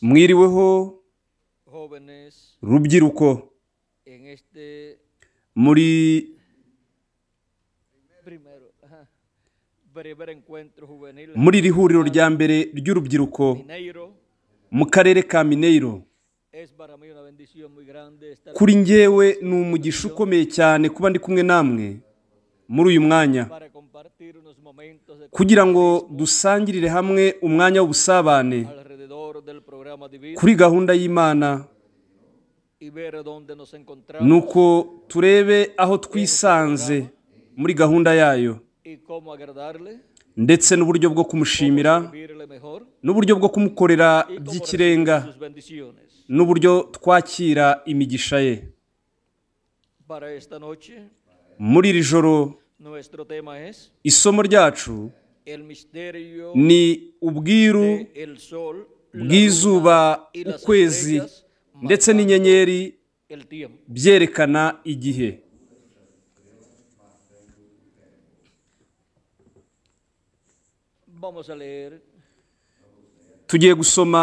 mwiriweho rubyiruko muri muri iri huriro rya mbere ry'urubyiruko mu karere ka Mineiro kuri ngewe ni umugisha ukomeye cyane kuba ndi kumwe namwe muri uyu mwanya kugira ngo dusangirire hamwe umwanya w'ubusabane kuri gahunda y'imana ni uko turebe aho twisanze muri gahunda yayo ndetse n'uburyo bwo kumushimira n'uburyo bwo kumukorera by'ikirenga n'uburyo twakira imigisha ye muri iri joro isomo ryacu ni ubwiru bw'izuba ukwezi ndetse n'inyenyeri byerekana igihe tugiye gusoma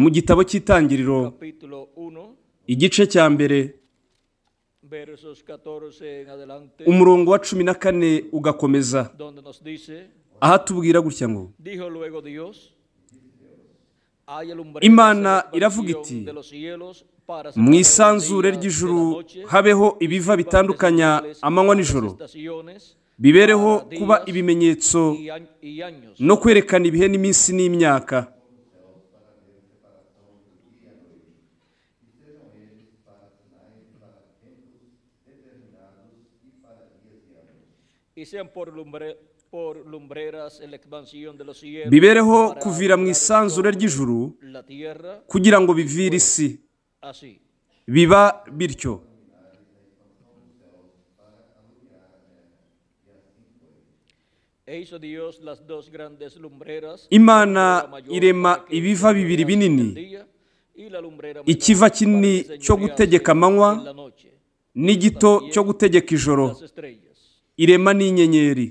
mu gitabo cy'itangiriro igice cya mbere umurongo wa cumi na kane ugakomeza aha tubwira gutya ngo imana iravuga iti mu isanzure ry'ijuru habeho ibiva bitandukanya amanywa n'ijoro bibereho kuba ibimenyetso no kwerekana ibihe n'iminsi n'imyaka bibereho kuvira mu isanzure ry'ijuru kugira ngo bivire isi biba bityo e imana irema ibiva bibiri binini ikiva kinini cyo gutegeka amanywa n'igito cyo gutegeka ijoro irema n'inyenyeri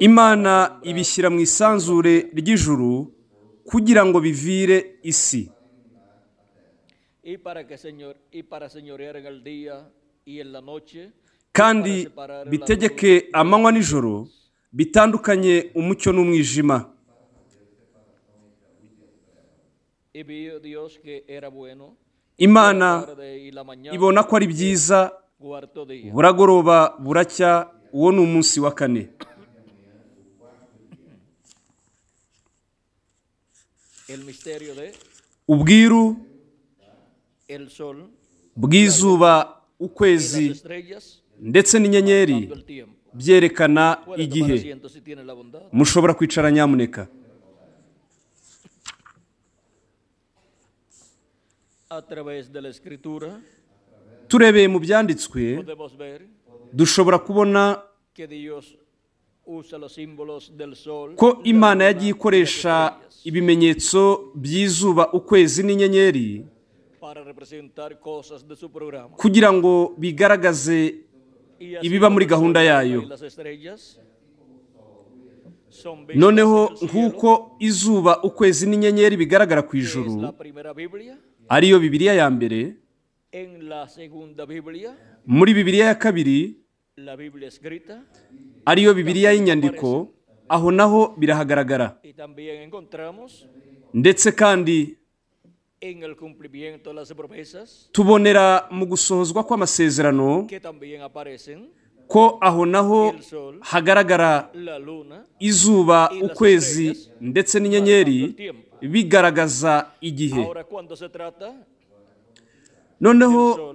imana ibishyira mu isanzure ry'ijuru kugira ngo bivire isi kandi bitegeke amanywa n'ijoro bitandukanye umucyo n'umwijima imana ibona ko ari byiza buragoroba buracya uwo ni umunsi wa kane ubwiru bw'izuba ukwezi ndetse n'inyenyeri byerekana igihe mushobora kwicara nyamuneka turebeye mu byanditswe dushobora kubona ko imana yagiye ikoresha ibimenyetso by'izuba ukwezi n'inyenyeri kugira ngo bigaragaze ibiba muri gahunda yayo noneho nk'uko izuba ukwezi n'inyenyeri bigaragara ku ijuru ariyo bibiliya ya mbere muri bibiliya ya kabiri ariyo bibiliya y'inyandiko aho naho birahagaragara ndetse kandi tubonera mu gusohozwa kw'amasezerano ko aho naho hagaragara izuba ukwezi ndetse n'inyenyeri bigaragaza igihe noneho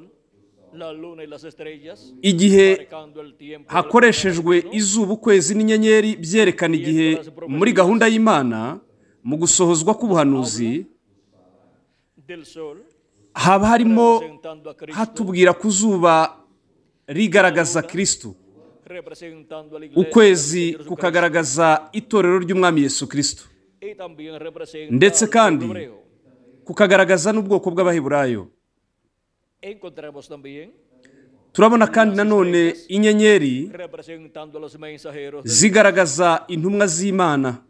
igihe hakoreshejwe izuba ukwezi n'inyenyeri byerekana igihe muri gahunda y'imana mu gusohozwa k'ubuhanuzi haba harimo hatubwira ku zuba rigaragaza kirisitu ukwezi kukagaragaza itorero ry'umwami Yesu kirisitu ndetse kandi kukagaragaza n'ubwoko bw'abaheburayo turabona kandi nanone inyenyeri zigaragaza intumwa z'imana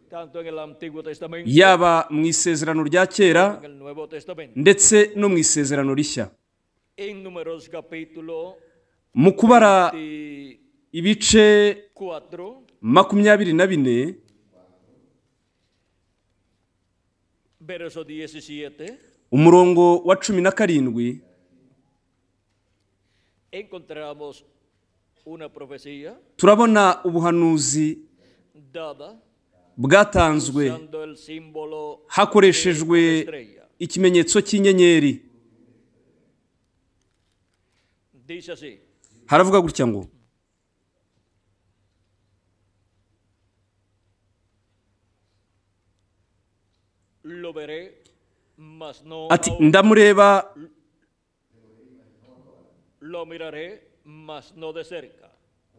yaba mu isezerano rya kera ndetse no mu isezerano rishya mu kubara ibice makumyabiri na bine umurongo wa cumi na karindwi turabona ubuhanuzi bwatanzwe hakoreshejwe ikimenyetso cy'inyenyeri haravuga gutya ngo ati ndamureba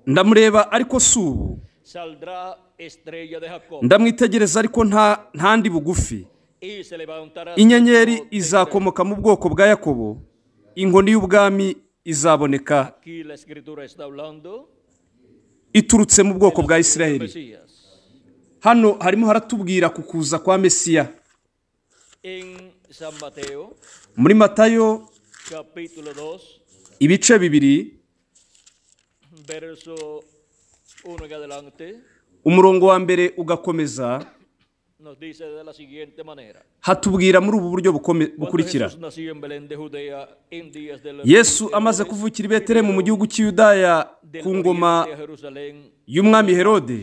ndamureba ariko si ubu ndamwitegereza ariko nta ntandi bugufi inyenyeri izakomoka mu bwoko bwa yakobo inkoni y'ubwami izaboneka iturutse mu bwoko bwa israel hano harimo haratubwira ku kuza kwa mesiya muri matayo ibice bibiri umurongo wa mbere ugakomeza hatubwira muri ubu buryo bukurikira yesu amaze kuvukira i betelehemu mu gihugu cy'iyudaya ku ngoma y'umwami herode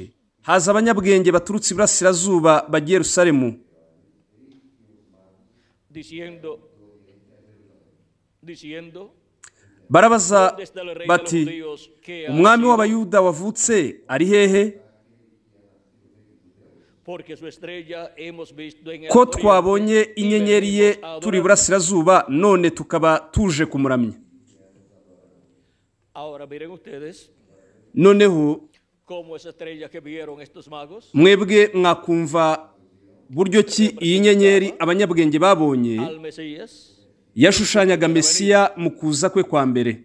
haza abanyabwenge baturutse iburasirazuba bagiye rusaremu diciendo barabaza bati umwami w'abayuda wavutse ari hehe ko twabonye inyenyeri ye turi burasirazuba none tukaba tuje kumuramya noneho mwebwe mwakumva buryo ki iyi nyenyeri abanyabwenge babonye yashushanyaga mesiya mu kuza kwe kwa mbere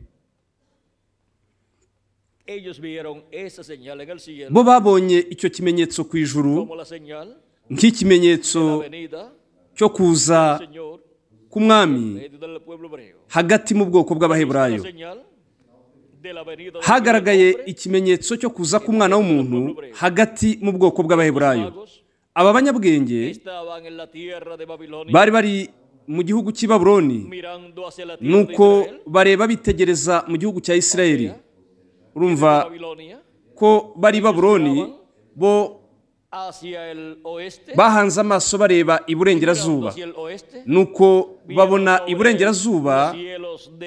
bo babonye icyo kimenyetso ku ijuru nk'ikimenyetso cyo kuza k'umwami hagati mu bwoko bw'abaheburayo hagaragaye ikimenyetso cyo kuza k'umwana w'umuntu hagati mu bwoko bw'abaheburayo aba banyabwenge bari bari mu gihugu cy'i baburoni nuko bareba bitegereza mu gihugu cya isirayeli urumva ko bari baburoni bo bahanze amaso bareba iburengerazuba nuko babona iburengerazuba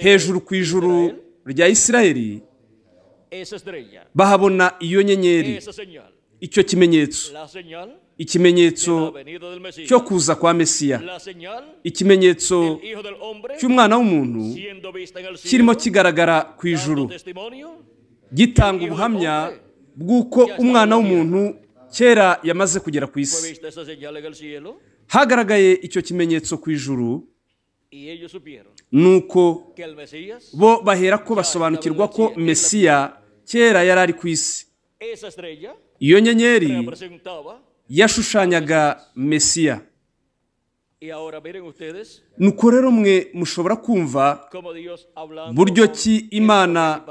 hejuru ku ijuru rya isirayeli bahabona iyo nyenyeri icyo kimenyetso ikimenyetso cyo kuza kwa mesiya ikimenyetso cy'umwana w'umuntu kirimo kigaragara ku ijuru gitanga ubuhamya bw'uko umwana w'umuntu kera yamaze kugera ku isi hagaragaye icyo kimenyetso ku ijuru nuko bo bahera ko basobanukirwa ko mesiya kera yari ari ku isi iyo nyenyeri yashushanyaga mesiya nuko rero mwe mushobora kumva buryo ki imana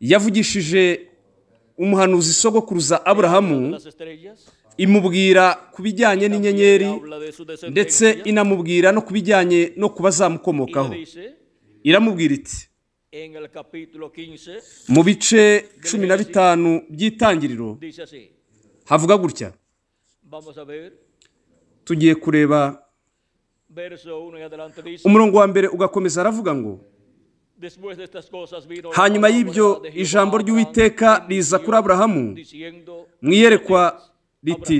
yavugishije umuhanuzi sogokuruza aburahamu imubwira ku bijyanye n'inyenyeri ndetse inamubwira no ku bijyanye no kuba iramubwira iti mu bice cumi na bitanu by'itangiriro havuga gutya tugiye kureba umurongo wa mbere ugakomeza aravuga ngo hanyuma y'ibyo ijambo ry'uwiteka riza kuri aburahamu mwiyerekwa riti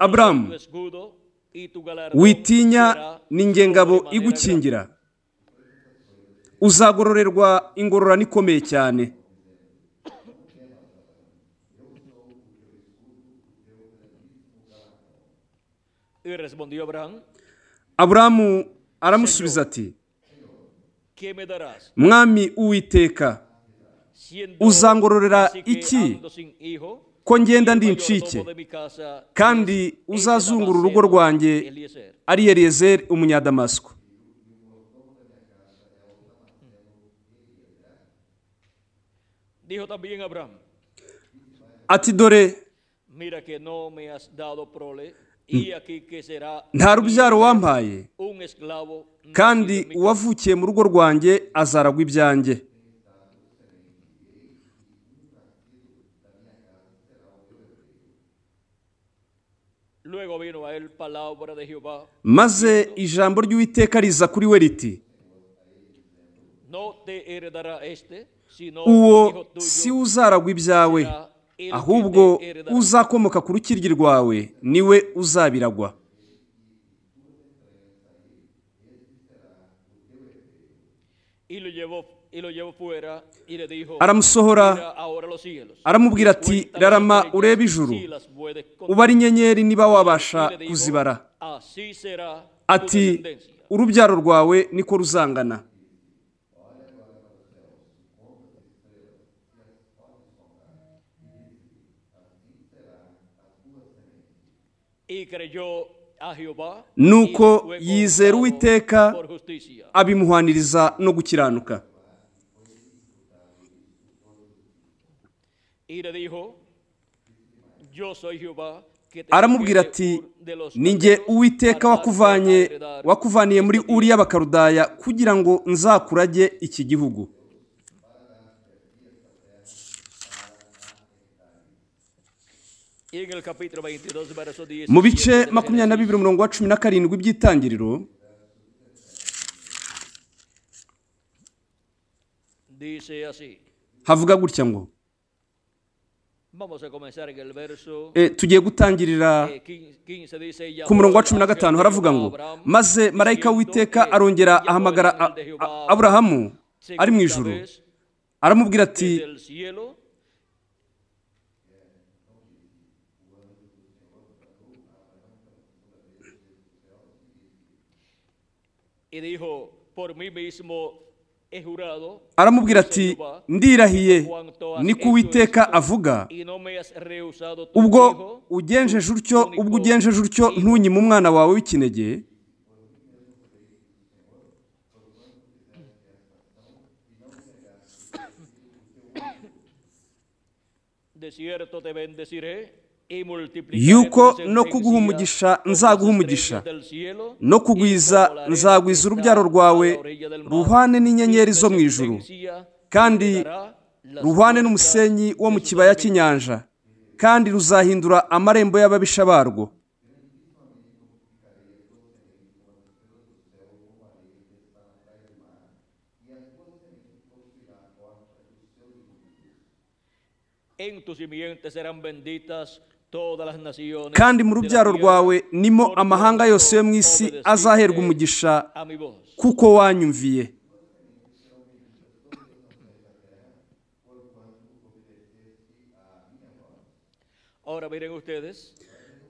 aburahamu witinya ni ingengabo igukingira uzagororerwa ingororano ikomeye cyane aburamu aramusubiza ati mwami uwiteka uzangororera iki ko ngenda ndincike kandi uzazungura urugo rwanjye ari yeriyezeri umunyadamasiko ati dore Mm. nta rubyaro wampaye kandi uwavukiye mu rugo rwanjye azaragwa ibyanjye maze ijambo ry'uwiteka riza kuri we riti uwo si uzaragwa ibyawe ahubwo uzakomoka ku rukiryi rwawe niwe uzabiragwa aramusohora aramubwira ati rarama urebe ijuru ubare inyenyeri niba wabasha kuzibara ati urubyaro rwawe niko ruzangana nuko yizera uwiteka abimuhaniriza no gukiranuka aramubwira ati ninjye uwiteka wakuvanye wakuvaniye muri uriya bakarudaya kugira ngo nzakurage iki gihugu mu bice makumyabiri na bibiri umurongo wa cumi na karindwi by'itangiriro havuga gutya ngo eh, tugiye gutangirira eh, ku murongo wa cumi na gatanu haravuga ngo maze marayika witeka arongera ahamagara aburahamu ari mu ijoro aramubwira ati aramubwira ati ndirahiye ni ku witeka avuga ubwo ugenjeje utyo ubwo ugenjeje utyo ntunyime umwana wawe w'ikinege E yuko no kuguha umugisha nzaguha umugisha no kugwiza nzagwiza urubyaro rwawe ruhwane n'inyenyeri zo mu ijuru kandi ruhwane n'umusenyi wo mu kibaya cy'inyanja kandi ruzahindura amarembo y'ababisha barwo en tus simientes serán benditas kandi mu rubyaro rwawe nimo amahanga yose yo mu isi azaherwa umugisha kuko wanyumviye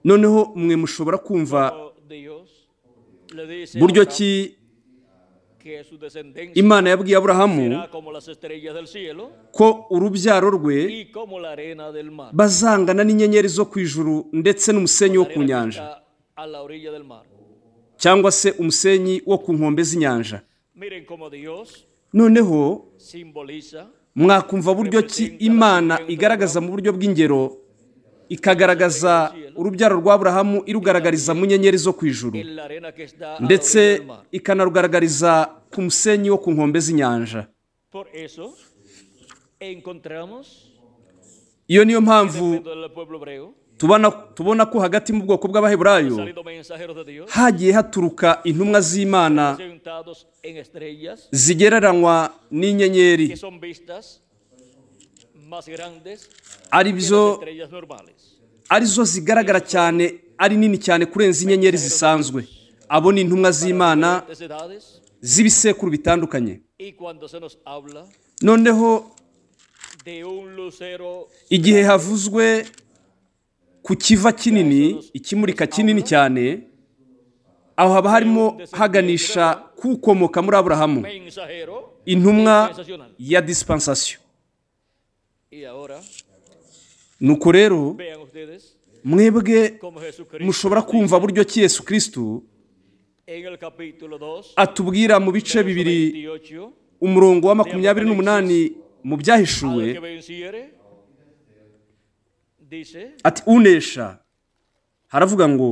noneho mwe mushobora kumva buryo ki imana yabwiye aburahamu ko urubyaro rwe bazangana n'inyenyeri zo ku ijuru ndetse n'umusenyi wo ku nyanja cyangwa se umusenyi wo ku nkombe z'inyanja noneho mwakumva buryo ki imana igaragaza mu buryo bw'ingero ikagaragaza urubyaro rwa burahamu irugaragariza mu nyenyeri zo ku ijuru ndetse ikanarugaragariza ku musenyi wo ku nkombe z'inyanja iyo niyo mpamvu tubona ko hagati mu bwoko bw'abaheburayo hagiye haturuka intumwa z'imana zigereranywa n'inyenyeri ari zo zigaragara cyane ari nini cyane kurenza inyenyeri zisanzwe abo ni intumwa z'imana z'ibisekuru bitandukanye noneho igihe havuzwe ku kiva kinini ikimurika kinini cyane aho haba harimo haganisha kukomoka muri aburahamu intumwa ya disipansasiyo nuko rero mwebwe mushobora kumva buryo ki yesu kirisitu atubwira mu bice bibiri umurongo wa makumyabiri n'umunani mu byahishuwe ati unesha haravuga ngo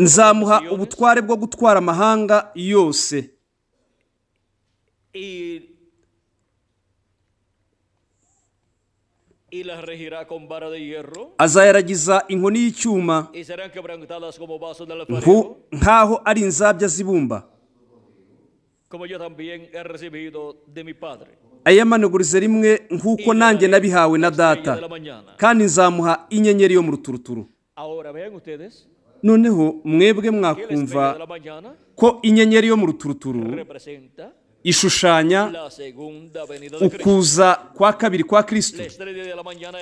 nzamuha ubutware bwo gutwara amahanga yose azayaragiza inkoni y'icyuma nk'aho ari inzabya z'ibumba ayamanagurize rimwe nk'uko nanjye nabihawe na data kandi nzamuha inyenyeri yo mu ruturuturu noneho mwebwe mwakumva ko inyenyeri yo mu ruturuturu ishushanya ukuza kwa kabiri kwa kirisitu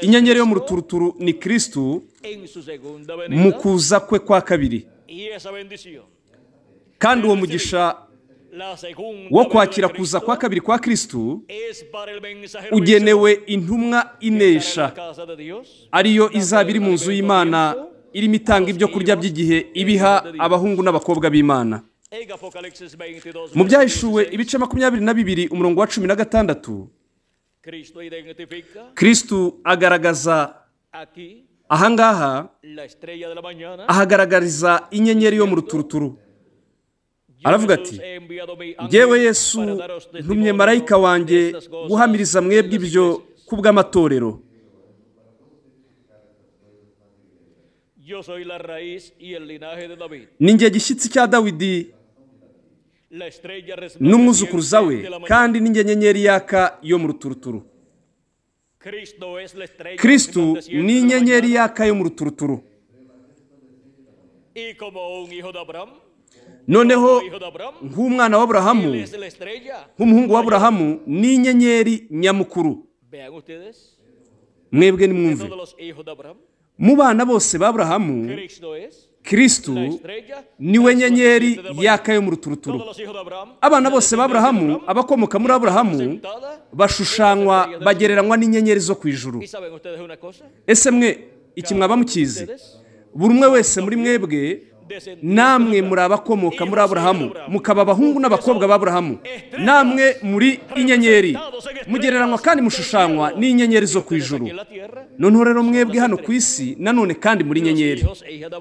inyenyeri yo mu ruturuturu ni kirisitu mu kuza kwe kwa kabiri kandi uwo mugisha wo kwakira kuza kwa kabiri kwa kirisitu ugenewe intumwa inesha ariyo izaba iri mu nzu y'imana irimo itanga ibyo kurya by'igihe ibiha abahungu n'abakobwa b'imana mu byahishuwe ibice makumyabiri na bibiri umurongo wa cumi na gatandatu kirisitu agaragaza ahangaha ahagaragariza inyenyeri yo mu ruturuturu aravuga ati ngewe yesu ntumye marayika wanjye guhamiriza mwebwe ibyo ku ni nge gishyitsi cya dawidi n'umuzukuruza we kandi n'inge yaka yo mu ruturuturu kirisitu ni inyenyeri yaka yo mu ruturuturu noneho nk'umwana wa burahamu nk'umuhungu wa burahamu ni inyenyeri nyamukuru mwebwe nimwumve mu bana bose ba burahamu kirisitu niwe nyenyeri yaka yo mu ruturuturu abana bose b'aburahamu abakomoka muri aburahamu bashushanywa bagereranywa n'inyenyeri zo ku ijuru ese mwe iki mwaba mukizi buri umwe wese muri mwebwe namwe muri abakomoka muri aburahamu mukaba abahungu n'abakobwa b'aburahamu namwe muri inyenyeri mugereranywa kandi mushushanywa n'inyenyeri zo ku ijuru noneho rero mwebwe hano ku isi nanone kandi muri inyenyeri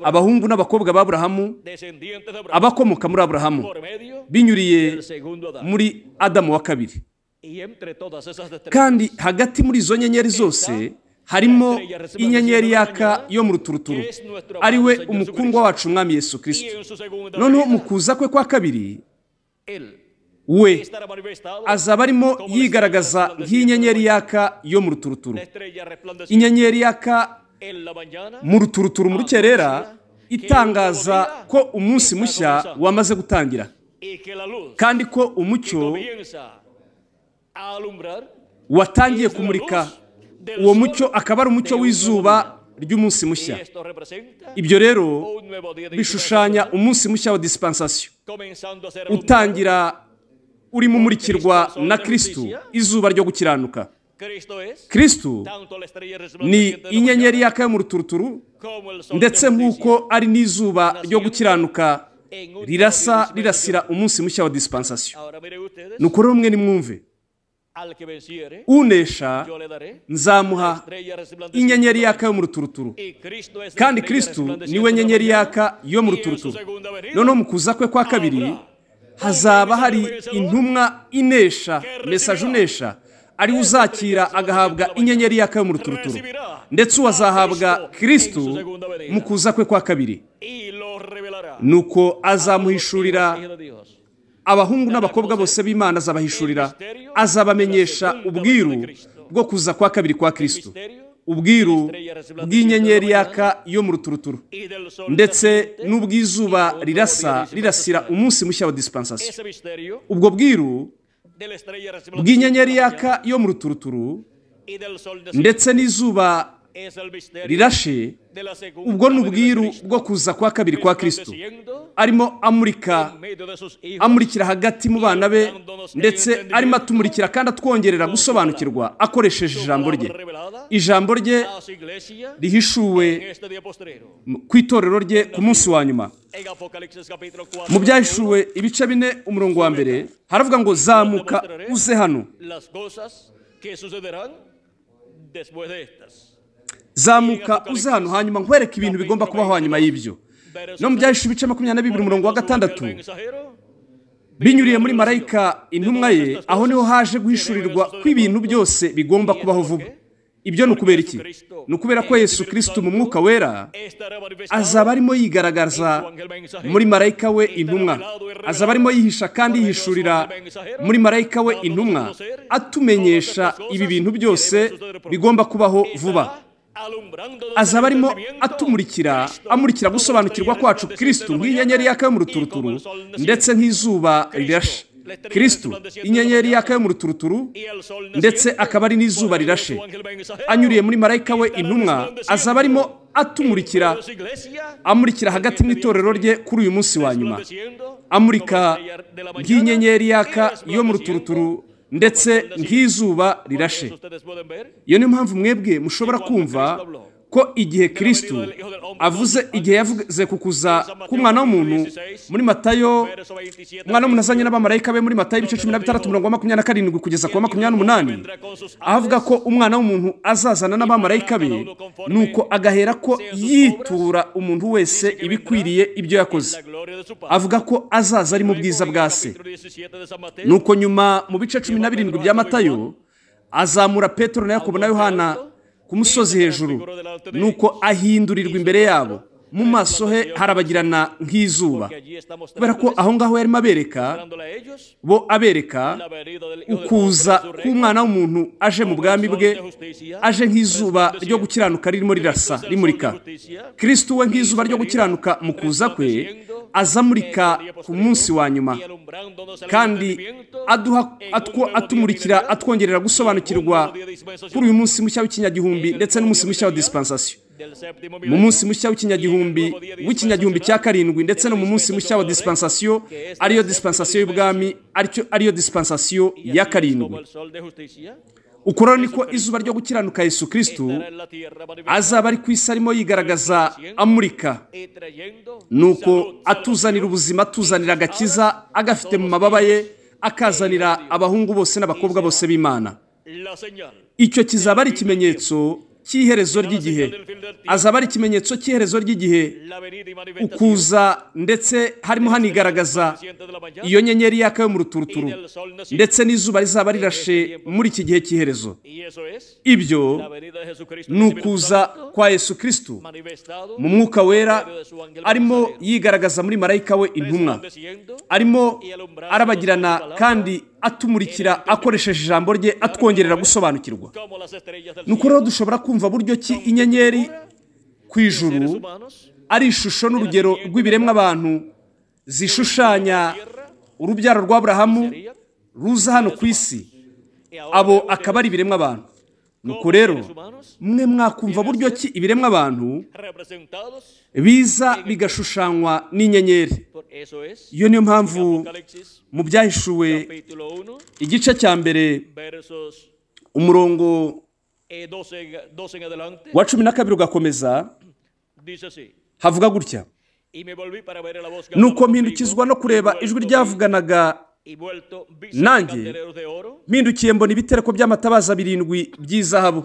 abahungu n'abakobwa b'aburahamu abakomoka muri aburahamu binyuriye muri adamu wa kabiri kandi hagati muri izo nyenyeri zose harimo inyenyeri yaka yo mu ruturuturu ari we umukungu wacu umwami yesu kirisito noneho mu kuza kwe kwa kabiri we azaba arimo yigaragaza nk'inyenyeri yaka yo mu ruturuturu inyenyeri yaka mu ruturuturu mu rukerera itangaza ko umunsi mushya wamaze gutangira kandi ko umucyo watangiye kumurika uwo mucyo akaba ari umucyo w'izuba ry'umunsi mushya ibyo rero bishushanya umunsi mushya wa disipansasiyo utangira uri umurikirwa na kirisitu izuba ryo gukiranuka kirisitu ni inyenyeri yaka yo mu ruturuturu ndetse nk'uko ari n'izuba ryo gukiranuka rirasa rirasira umunsi mushya wa disipansasiyo ni uko rero mwe nimwumve unesha nzamuha inyenyeri yaka yo mu ruturuturu kandi kirisitu niwe nyenyeri yaka yo mu ruturuturu noneho mu kuza kwe kwa kabiri hazaba hari intumwa inesha mesaje unesha ariwe uzakira agahabwa inyenyeri yaka yo mu ruturuturu ndetse uwazahabwa kirisitu mu kuza kwe kwa kabiri nuko uko azamuhishurira abahungu n'abakobwa bose b'imana azabahishurira azabamenyesha ubwiru bwo kuza kwa kabiri kwa kirisito ubwiru bw'inyenyeri yaka yo mu ruturuturu ndetse n'ubw'izuba rirasa rirasira umunsi mushya wa disipansasiyo ubwo bwiru bw'inyenyeri yaka yo mu ruturuturu ndetse n'izuba rirashe ubwo ni ubwiru bwo kuza kwa kabiri kwa kirisito arimo amurika amurikira hagati mu bana be ndetse arimo atumurikira kandi atwongerera gusobanukirwa akoresheje ijambo rye ijambo rye rihishuwe ku itorero rye ku munsi wa nyuma mu byahishuwe ibice bine umurongo wa mbere haravuga ngo zamuka uze hano zamuka uzano hanyuma nkwereke ibintu bigomba kubaho hanyuma y'ibyo no mu byahise ibice makumyabiri na bibiri umurongo wa gatandatu binyuriye muri marayika intumwa ye aho niho haje guhishurirwa kw’ibintu byose bigomba kubaho vuba ibyo ni ukubera iki ni ukubera ko yesu kirisiti mu mwuka wera azaba arimo yigaragaza muri marayika we intumwa azaba arimo yihisha kandi yihishurira muri marayika we intumwa atumenyesha ibi bintu byose bigomba kubaho vuba aza barimo atumurikira amurikira gusobanukirwa kwacu kirisitu nk'inyenyeri yaka mu ruturuturu ndetse nk'izuba rirashe kirisitu inyenyeri yaka mu ruturuturu ndetse akaba ari n'izuba rirashe anyuriye muri marayika we intumwa azaba arimo atumurikira amurikira hagati mu itorero rye kuri uyu munsi wa nyuma amurika ry'inyenyeri yaka yo mu ruturuturu ndetse nk'izuba rirashe iyo niyo mpamvu mwebwe mushobora kumva ko igihe kirisitu avuze igihe yavuze ku kuza k'umwana w'umuntu muri matayo umwana w'umuntu azanye n'abamarayika be muri matayo ibice cumi na bitandatu mirongo makumyabiri na karindwi kugeza ku wa makumyabiri n'umunani avuga ko umwana w'umuntu azazana n'abamarayika be nuko agahera ko yitura umuntu wese ibikwiriye ibyo yakoze avuga ko azaza ari mu bwiza bwa se nuko nyuma mu bice cumi na birindwi bya matayo azamura petero na yakobo na yohana ku musozi hejuru nuko ahindurirwa imbere yabo mu maso he harabagirana nk'izuba kubera ko aho ngaho yarimo abereka bo abereka ukuza k'umwana w'umuntu aje mu bwami bwe aje nk'izuba ryo gukiranuka ririmo rirasa rimurika kirisiti we nk'izuba ryo gukiranuka mu kuza kwe azamurika ku munsi wa nyuma kandi atumurikira atwongerera gusobanukirwa kuri uyu munsi mushya w'ikinyagihumbi ndetse n'umunsi mushya wa disipansasiyo mu munsi mushya w'ikinyagihumbi w'ikinyagihumbi cya karindwi ndetse no mu munsi mushya wa disipansasiyo ariyo disipansasiyo y'ubwami ariyo disipansasiyo ya karindwi ukora niko izuba ryo gukiranuka yesu Kristu azaba ari ku isi arimo yigaragaza amurika nuko atuzanira ubuzima atuzanira agakiza agafite mu mababa ye akazanira abahungu bose n'abakobwa bose b'imana icyo kizaba ari ikimenyetso cy'iherezo ry'igihe azaba ari ikimenyetso cy'iherezo ry'igihe ukuza ndetse harimo hanigaragaza iyo nyenyeri yaka yo mu ruturuturu ndetse n'izuba rizaba rirashe muri iki gihe cy'iherezo ibyo ni ukuza kwa yesu kirisitu mu mwuka wera arimo yigaragaza muri marayika we intumwa arimo arabagirana kandi atumurikira akoresheje ijambo rye atwongerera gusobanukirwa ni uko dushobora kumva buryo ki inyenyeri ku ijuru ari ishusho n'urugero rw'ibiremwa abantu zishushanya urubyaro rwa ruza hano ku isi abo akaba ari ibiremwa abantu nuko rero mwe mwakumva buryo ki ibiremwa abantu biza bigashushanywa n'inyenyeri iyo niyo mpamvu mu byahishuwe igice cya mbere umurongo eh, wa cumi na kabiri ugakomeza havuga gutya nuko mpindukizwa no kureba ijwi ryavuganaga nanjye mpindukiye mbona ibitereko by'amatabaza birindwi by'izahabu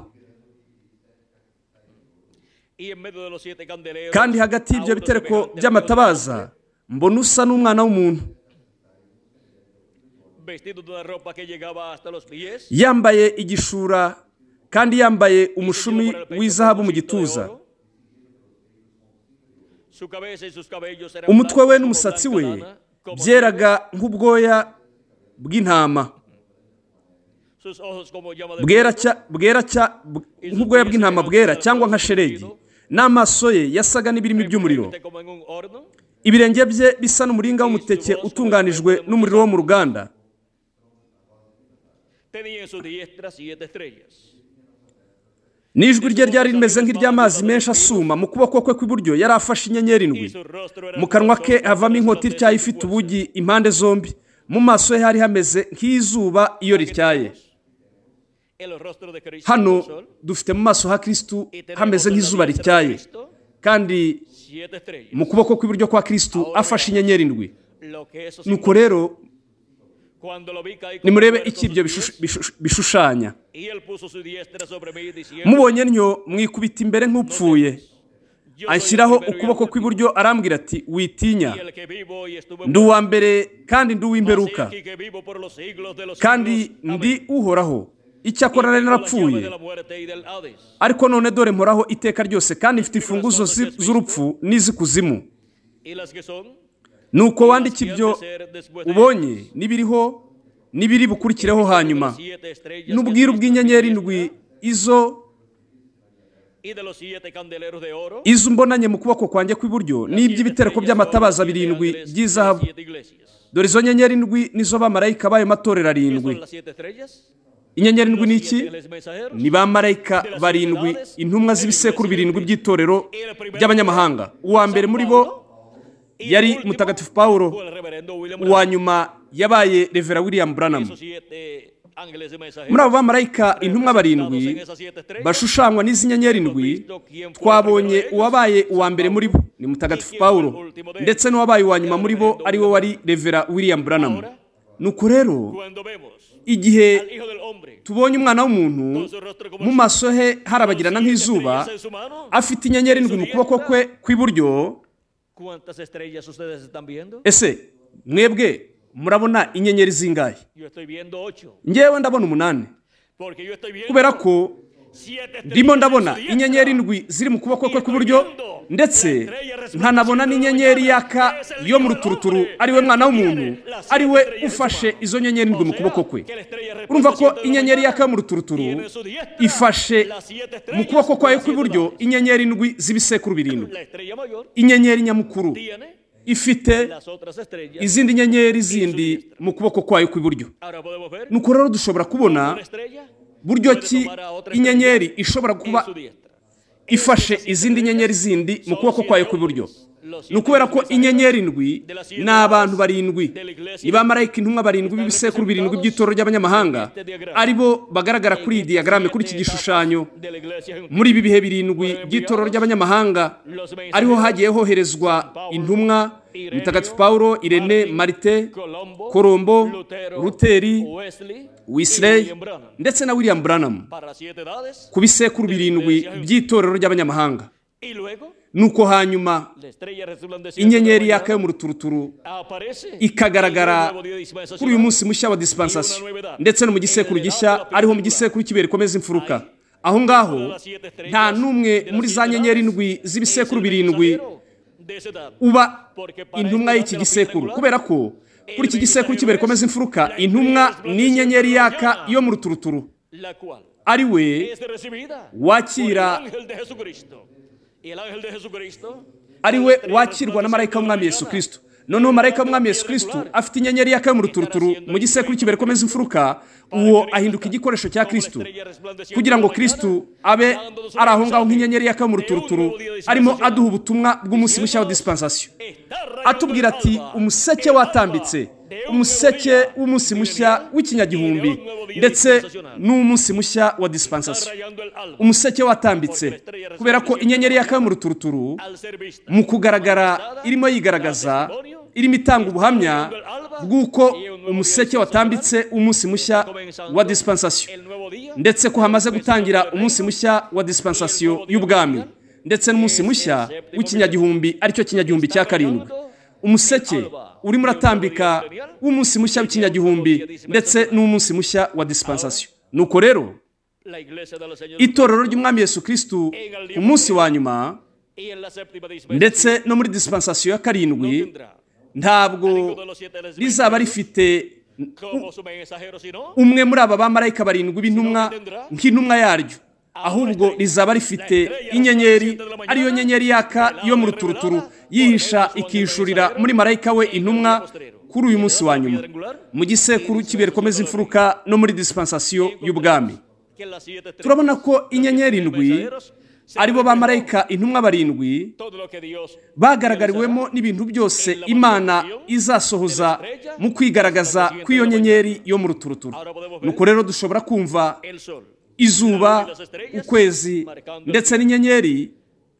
kandi hagati y'ibyo bitereko by'amatabaza mbona usa n'umwana w'umuntu yambaye igishura kandi yambaye umushumi w'izahabu mu gituza umutwe we n'umusatsi we byeraga nk'ubwoya bw'intama nk'ubwoya bw'intama bwera cyangwa nka shelegi n'amaso ye yasaga n'ibirimi by'umuriro ibirenge bye bisa n'umuringa w'umuteke utunganijwe n'umuriro wo mu ruganda n'ijwi rye ryari rimeze nk'iry'amazi menshi asuma mu kuboko kwe kw'iburyo yari afashe inyenyeri indwi mu kanwa ke havamo inkota ityaye ifite ubugi impande zombi mu maso ye hari hameze nk'izuba iyo rityaye hano dufite mu maso ha kirisitu hameze nk'izuba rityaye kandi mu kuboko kw'iburyo kwa kirisitu afashe inyenyeri indwi nuko rero nimurebe iki ibyo bishushanya mubonye ntyo mwikubita imbere nk'upfuye ashyiraho ukuboko kw'iburyo arambwira ati witinya ndi uwa mbere kandi ndi uw'imperuka kandi ndi uhoraho icyakora nari narapfuye ariko none dore mporaho iteka ryose kandi mfite imfunguzo z'urupfu n'iz'ikuzimu uko wandika ibyo ubonye n'ibiriho n'ibiri bukurikireho hanyuma n’ubwiru ubw'inyenyeri indwi izo izo mbonanye mu kuboko kwanjye kw'iburyo ni iby'ibitereko by'amatabaza birindwi by'izahabu dore izo nyenyeri ndwi nizo bamarayika bayo matorero arindwi inyenyeri ndwi ni iki ni ba marayika barindwi intumwa z'ibisekuru birindwi by'itorero by'abanyamahanga uwa mbere muri bo yari mutagatifu paul wa nyuma yabaye revera william branham muri abo bamarayika intumwa barindwi bashushanywa n'izi nyenyeri ndwi twabonye uwabaye uwa mbere muri bo ni mutagatifu paul ndetse n'uwabaye uwa nyuma muri bo ari we wari revera william branham nuko rero igihe tubonye umwana w'umuntu mu maso he harabagirana nk'izuba afite inyenyeri ndwi mu kuboko kwe kw'iburyo ¿Cuántas estrellas ustedes están viendo? Ese, mwebwe murabona inyenyeri zingahe ngewe ndabona umunani kubera ko ndimo ndabona inyenyeri indwi ziri mu kuboko kwe kw'iburyo ndetse nkanabona n'inyenyeri yaka yo mu ruturuturu ariwe mwana w'umuntu ariwe ufashe izo nyenyeri indwi mu kuboko kwe urumva ko inyenyeri yaka yo mu ruturuturu ifashe mu kuboko kwayo kw'iburyo inyenyeri indwi z'ibisekuru birindwi inyenyeri nyamukuru ifite izindi nyenyeri zindi mu kuboko kwayo kw'iburyo nuko rero dushobora kubona buryo ki inyenyeri ishobora kuba ifashe izindi nyenyeri zindi mu kuboko kwayo kw'iburyo ni ukubera ko inyenyeri indwi ni abantu barindwi ni intumwa barindwi b'ibisekuru birindwi by'itoro ry'abanyamahanga ari bo bagaragara kuri iyi diyagarame kuri iki gishushanyo muri ibi bihe birindwi by'itoro ry'abanyamahanga ariho hagiye hoherezwa intumwa mutagatifu paul irene marite Colombo ruteri wisiley ndetse na william branham ku bisekuru birindwi by'itorero ry'abanyamahanga nuko hanyuma inyenyeri yaka yo mu ruturuturu ikagaragara kuri uyu munsi mushya wa disipansasiyo ndetse no mu gisekuru gishya ariho mu gisekuru cy'ibere ikomeza imfuruka aho ngaho nta n'umwe muri za nyenyeri indwi z'ibisekuru birindwi uba intumwa y'iki gisekuru kubera ko kuri iki gisekuru cy'ibere ikomeza imfuruka intumwa n'inyenyeri yaka yo mu ruturuturu ari we wakira ari we wakirwa na marayika w'umwami Yesu kirisito noneho marayika w'umwami Yesu Kristo, afite inyenyeri yaka mu ruturuturu mu gisekuru cy'imbere komeza imfuruka uwo ahinduka igikoresho cya Kristo. kugira ngo kirisito abe ari aho ngaho nk'inyenyeri yaka mu ruturuturu arimo aduha ubutumwa bw'umunsi mushya wa disipansasiyo atubwira ati umuseke watambitse umuseke w'umunsi mushya w'ikinyagihumbi ndetse n'umunsi mushya wa disipansasiyo umuseke watambitse kubera ko inyenyeri ya mu ruturuturu mu kugaragara irimo yigaragaza irimo itanga ubuhamya bw'uko umuseke watambitse umunsi mushya wa disipansasiyo ndetse ko hamaze gutangira umunsi mushya wa disipansasiyo y'ubwami ndetse n'umunsi mushya w'ikinyagihumbi aricyo kinyagihumbi cya karindwi umuseke uri uratambika w'umunsi mushya w'ikinyagihumbi ndetse n'umunsi mushya wa dispensasiyo nuko rero itorero ry'umwami yesu kirisitu ku munsi wa nyuma ndetse no muri dispensasiyo ya karindwi ntabwo rizaba rifite umwe muri aba bamarayika barindwi b'intumwa nk'intumwa yaryo ahubwo rizaba rifite inyenyeri ariyo nyenyeri yaka yo mu ruturuturu yihisha ikishurira muri marayika we intumwa kuri uyu munsi wa nyuma mu gisekuru kiberekomeza imfuruka no muri disipansasiyo y'ubwami turabona ko inyenyeri indwi aribo ba marayika intumwa barindwi bagaragariwemo n'ibintu byose imana izasohoza mu kwigaragaza kw'iyo nyenyeri yo mu ruturuturu nuko rero dushobora kumva izuba ukwezi ndetse n'inyenyeri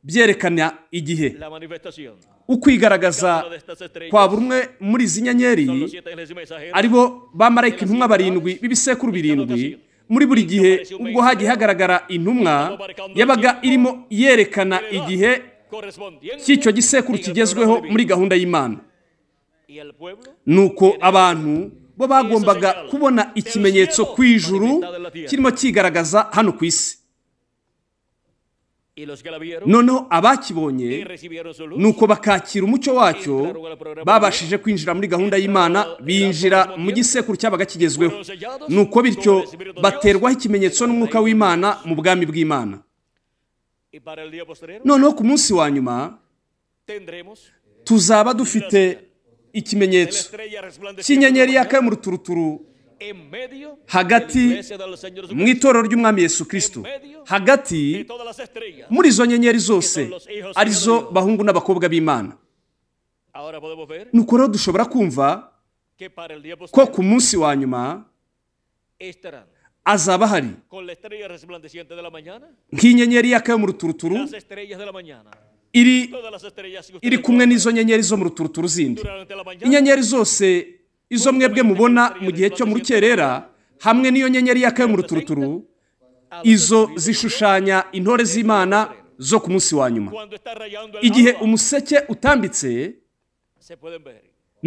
byerekana igihe ukwigaragaza kwa buri umwe muri izi nyenyeri aribo bamarayika intumwa barindwi b'ibisekuru birindwi muri buri gihe ubwo hagiye hagaragara intumwa yabaga irimo yerekana igihe cy'icyo gisekuru kigezweho muri gahunda y'imana Nuko abantu bo bagombaga kubona ikimenyetso ku ijuru kirimo kigaragaza hano ku isi noneho abakibonye ni uko bakakira umucyo wacyo babashije kwinjira muri gahunda y'imana binjira mu gisekuru cyabaga kigezweho ni uko bityo baterwaho ikimenyetso n'umwuka w'imana mu bwami bw'imana noneho ku munsi wa nyuma tuzaba dufite ikimenyetso cy'inyenyeri yakaye mu ruturuturu hagati mu itorero ry'umwami yesu kristo hagati muri izo nyenyeri zose arizo bahungu n'abakobwa b'imana nuko rero dushobora kumva ko ku munsi wa nyuma azaba ahari nk'inyenyeri yakaye mu ruturuturu iri kumwe n'izo nyenyeri zo mu ruturutu ruzindi inyenyeri zose izo mwebwe mubona mu gihe cyo mu rukerera hamwe n'iyo nyenyeri yaka yo mu ruturuturu izo zishushanya intore z'imana zo ku munsi wa nyuma igihe umuseke utambitse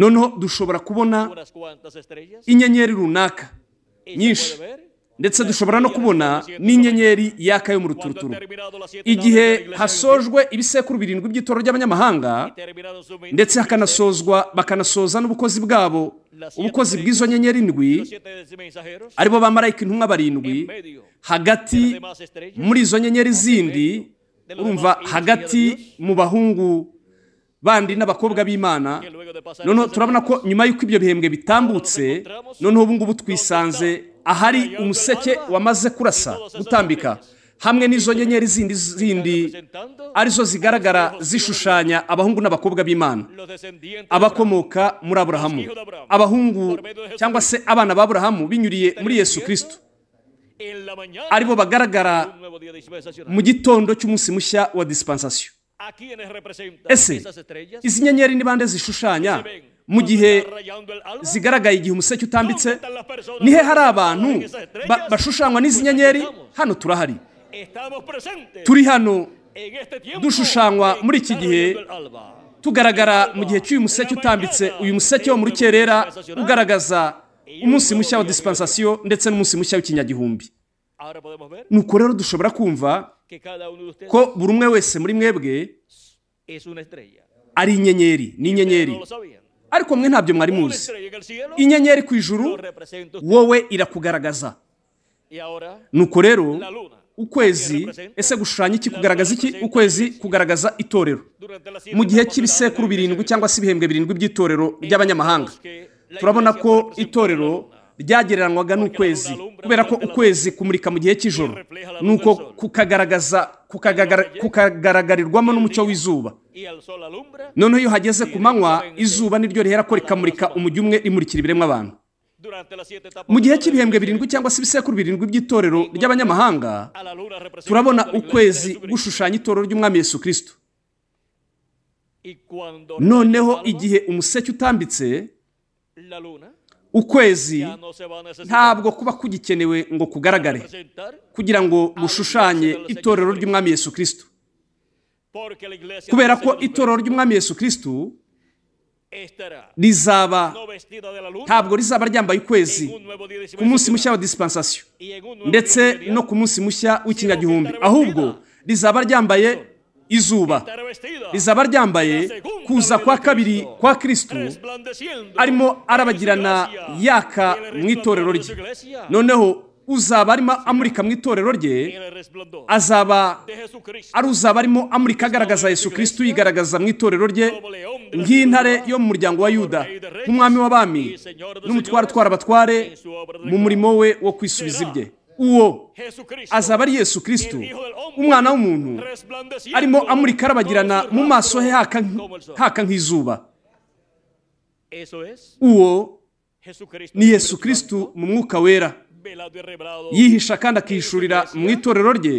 noneho dushobora kubona inyenyeri runaka nyinshi ndetse dushobora no kubona n'inyenyeri yaka yo mu ruturuturu igihe hasojwe ibisekuru birindwi by'itoro ry'abanyamahanga ndetse hakanasozwa bakanasoza n'ubukozi bwabo ubukozi bw'izo nyenyeri indwi aribo bamarayika intumwa barindwi hagati muri izo nyenyeri zindi urumva hagati mu bahungu bandi n'abakobwa b'imana noneho turabona ko nyuma y'uko ibyo bihembwe bitambutse noneho ubu ngubu twisanze ahari umuseke wamaze kurasa gutambika hamwe n'izo nyenyeri zindi zindi arizo zigaragara zishushanya abahungu n'abakobwa b'imana abakomoka muri aburahamu abahungu cyangwa se abana b'aburahamu binyuriye muri yesu kirisito aribo bagaragara mu gitondo cy'umunsi mushya wa disipansasiyo ese izi nyenyeri ni bande zishushanya mu gihe zigaragaye igihe umuseke utambitse ni he hari abantu bashushanywa n'izi nyenyeri hano turahari turi hano dushushanywa muri iki gihe tugaragara mu gihe cy'uyu museke utambitse uyu museke wo mu rukerera ugaragaza umunsi mushya wa disipansasiyo ndetse n'umunsi mushya w'ikinyagihumbi nuko rero dushobora kumva ko buri umwe wese muri mwebwe ari inyenyeri ni inyenyeri ariko mwe ntabyo mwari muzi inyenyeri ku ijuru wowe irakugaragaza nuko rero ukwezi ese gushushanya iki kugaragaza iki ukwezi kugaragaza itorero mu gihe cy'ibisekuru birindwi cyangwa se ibihembwe birindwi by'itorero ry'abanyamahanga turabona ko itorero ryagereranywaga n'ukwezi kubera ko ukwezi kumurika mu gihe cy'ijoro ni uko kukagaragarirwamo n'umucyo w'izuba noneho iyo hageze ku manywa izuba niryo rihera ko rikamurika umujyi umwe rimurikira ibiremwa abantu mu gihe cy'ibihembwe birindwi cyangwa se ibisekuru birindwi by'itorero ry'abanyamahanga turabona ukwezi gushushanya itorero ry'umwami Yesu kirisito noneho igihe umuseke utambitse ukwezi ntabwo kuba kugikenewe ngo kugaragare kugira ngo mushushanye itorero ry'umwami Yesu kirisito kubera ko itorero ry'umwami Yesu kirisito rizaba ntabwo rizaba ryambaye ukwezi ku munsi mushya wa disipansasiyo ndetse no ku munsi mushya w'ikinyagihumbi ahubwo rizaba ryambaye izuba rizaba ryambaye kuza kwa kabiri kwa kirisitu arimo arabagirana yaka mu itorero rye noneho uzaba arimo amurika mu itorero rye azaba ari uzaba arimo amurika agaragaza Yesu kirisitu yigaragaza mu itorero rye nk'intare yo mu muryango wa yuda nk'umwami w'abami n'umutware utwara abatware mu murimo we wo kwisubiza ibye uwo azaba ari yesu Kristu umwana w'umuntu arimo amurika arabagirana mu maso he haka nk'izuba uwo ni yesu Kristu mu mwuka wera yihisha kandi akihishurira mu itorero rye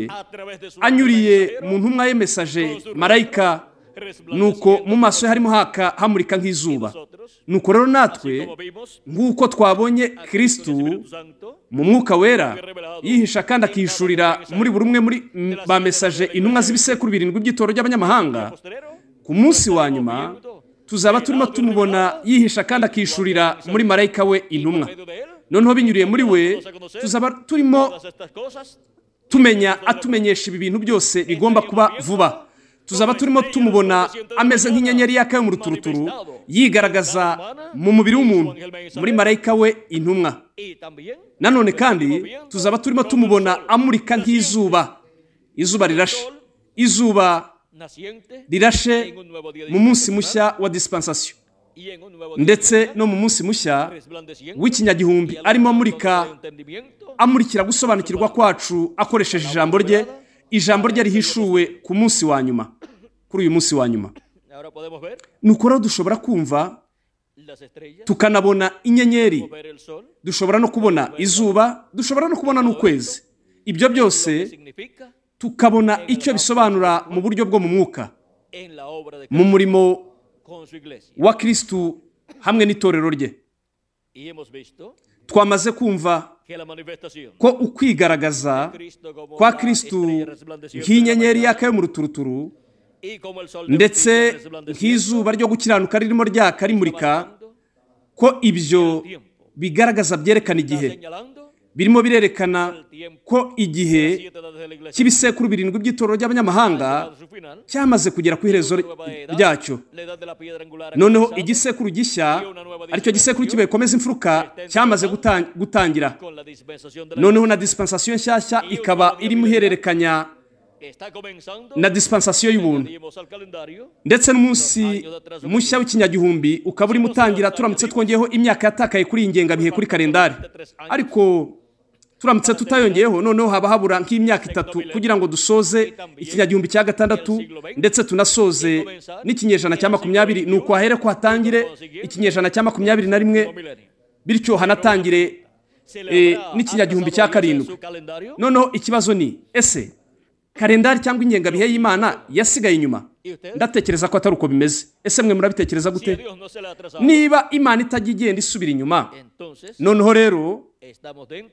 anyuriye mu ntumwa ye mesaje marayika nuko mu maso ye harimo haka hamurika nk'izuba nuko rero natwe nk'uko twabonye kirisitu mu mwuka wera yihisha kandi akihishurira muri buri umwe muri bamesaje intumwa z'ibisekuru birindwi by'itoro ry'abanyamahanga ku munsi wa nyuma tuzaba turimo tumubona yihisha kandi akishurira muri marayika we intumwa noneho binyuriye muri we tuzaba turimo tumenya atumenyesha ibi bintu byose bigomba kuba vuba tuzaba turimo tumubona ameze nk'inyenyeri yaka mu ruturuturu yigaragaza mu mubiri w'umuntu muri marayika we intumwa nanone kandi tuzaba turimo tumubona amurika nk'izuba izuba rirashe izuba rirashe mu munsi mushya wa disipansasiyo ndetse no mu munsi mushya w'ikinyagihumbi arimo amurika amurikira gusobanukirwa kwacu akoresheje ijambo rye ijambo rye rihishuwe ku munsi wa nyuma kuri uyu munsi wa nyuma nukora dushobora kumva tukanabona inyenyeri dushobora no kubona izuba dushobora no kubona n'ukwezi ibyo byose tukabona icyo bisobanura mu buryo bwo mu mwuka mu murimo wa kirisitu hamwe n'itorero rye twamaze kumva ko ukwigaragaza kwa kirisitu nk'inyenyeri yaka yo mu ruturuturu ndetse nk'izuba ryo gukiranuka ririmo ryaka rimurika ko ibyo bigaragaza byerekana igihe birimo birerekana ko igihe cy'ibisekuru birindwi by'itorero ry'abanyamahanga cyamaze kugera ku iherezo ryacyo noneho igisekuru gishya aricyo gisekuru kibaye imfuruka cyamaze gutangira noneho na dispensation nshyashya ikaba irimo ihererekanya na dispensation y'ubuntu ndetse n'umunsi mushya w'ikinyagihumbi ukaba urimo utangira turamutse twongeyeho imyaka yatakaye kuri iyi ngengabihe kuri kalendari ariko turamutse tutayongeyeho noneho haba habura nk'imyaka itatu kugira ngo dusoze ikinyagihumbi cya gatandatu ndetse tunasoze n'ikinyejana cya makumyabiri ni uko hahere ko hatangire ikinyejana cya makumyabiri na rimwe bityo hanatangire eh, n'ikinyagihumbi cya karindwi noneho ikibazo ni ese kalendari cyangwa ingengabihe y'imana yasigaye inyuma ndatekereza ko atari uko bimeze ese mwe murabitekereza gute niba imana itajya igenda isubira inyuma noneho rero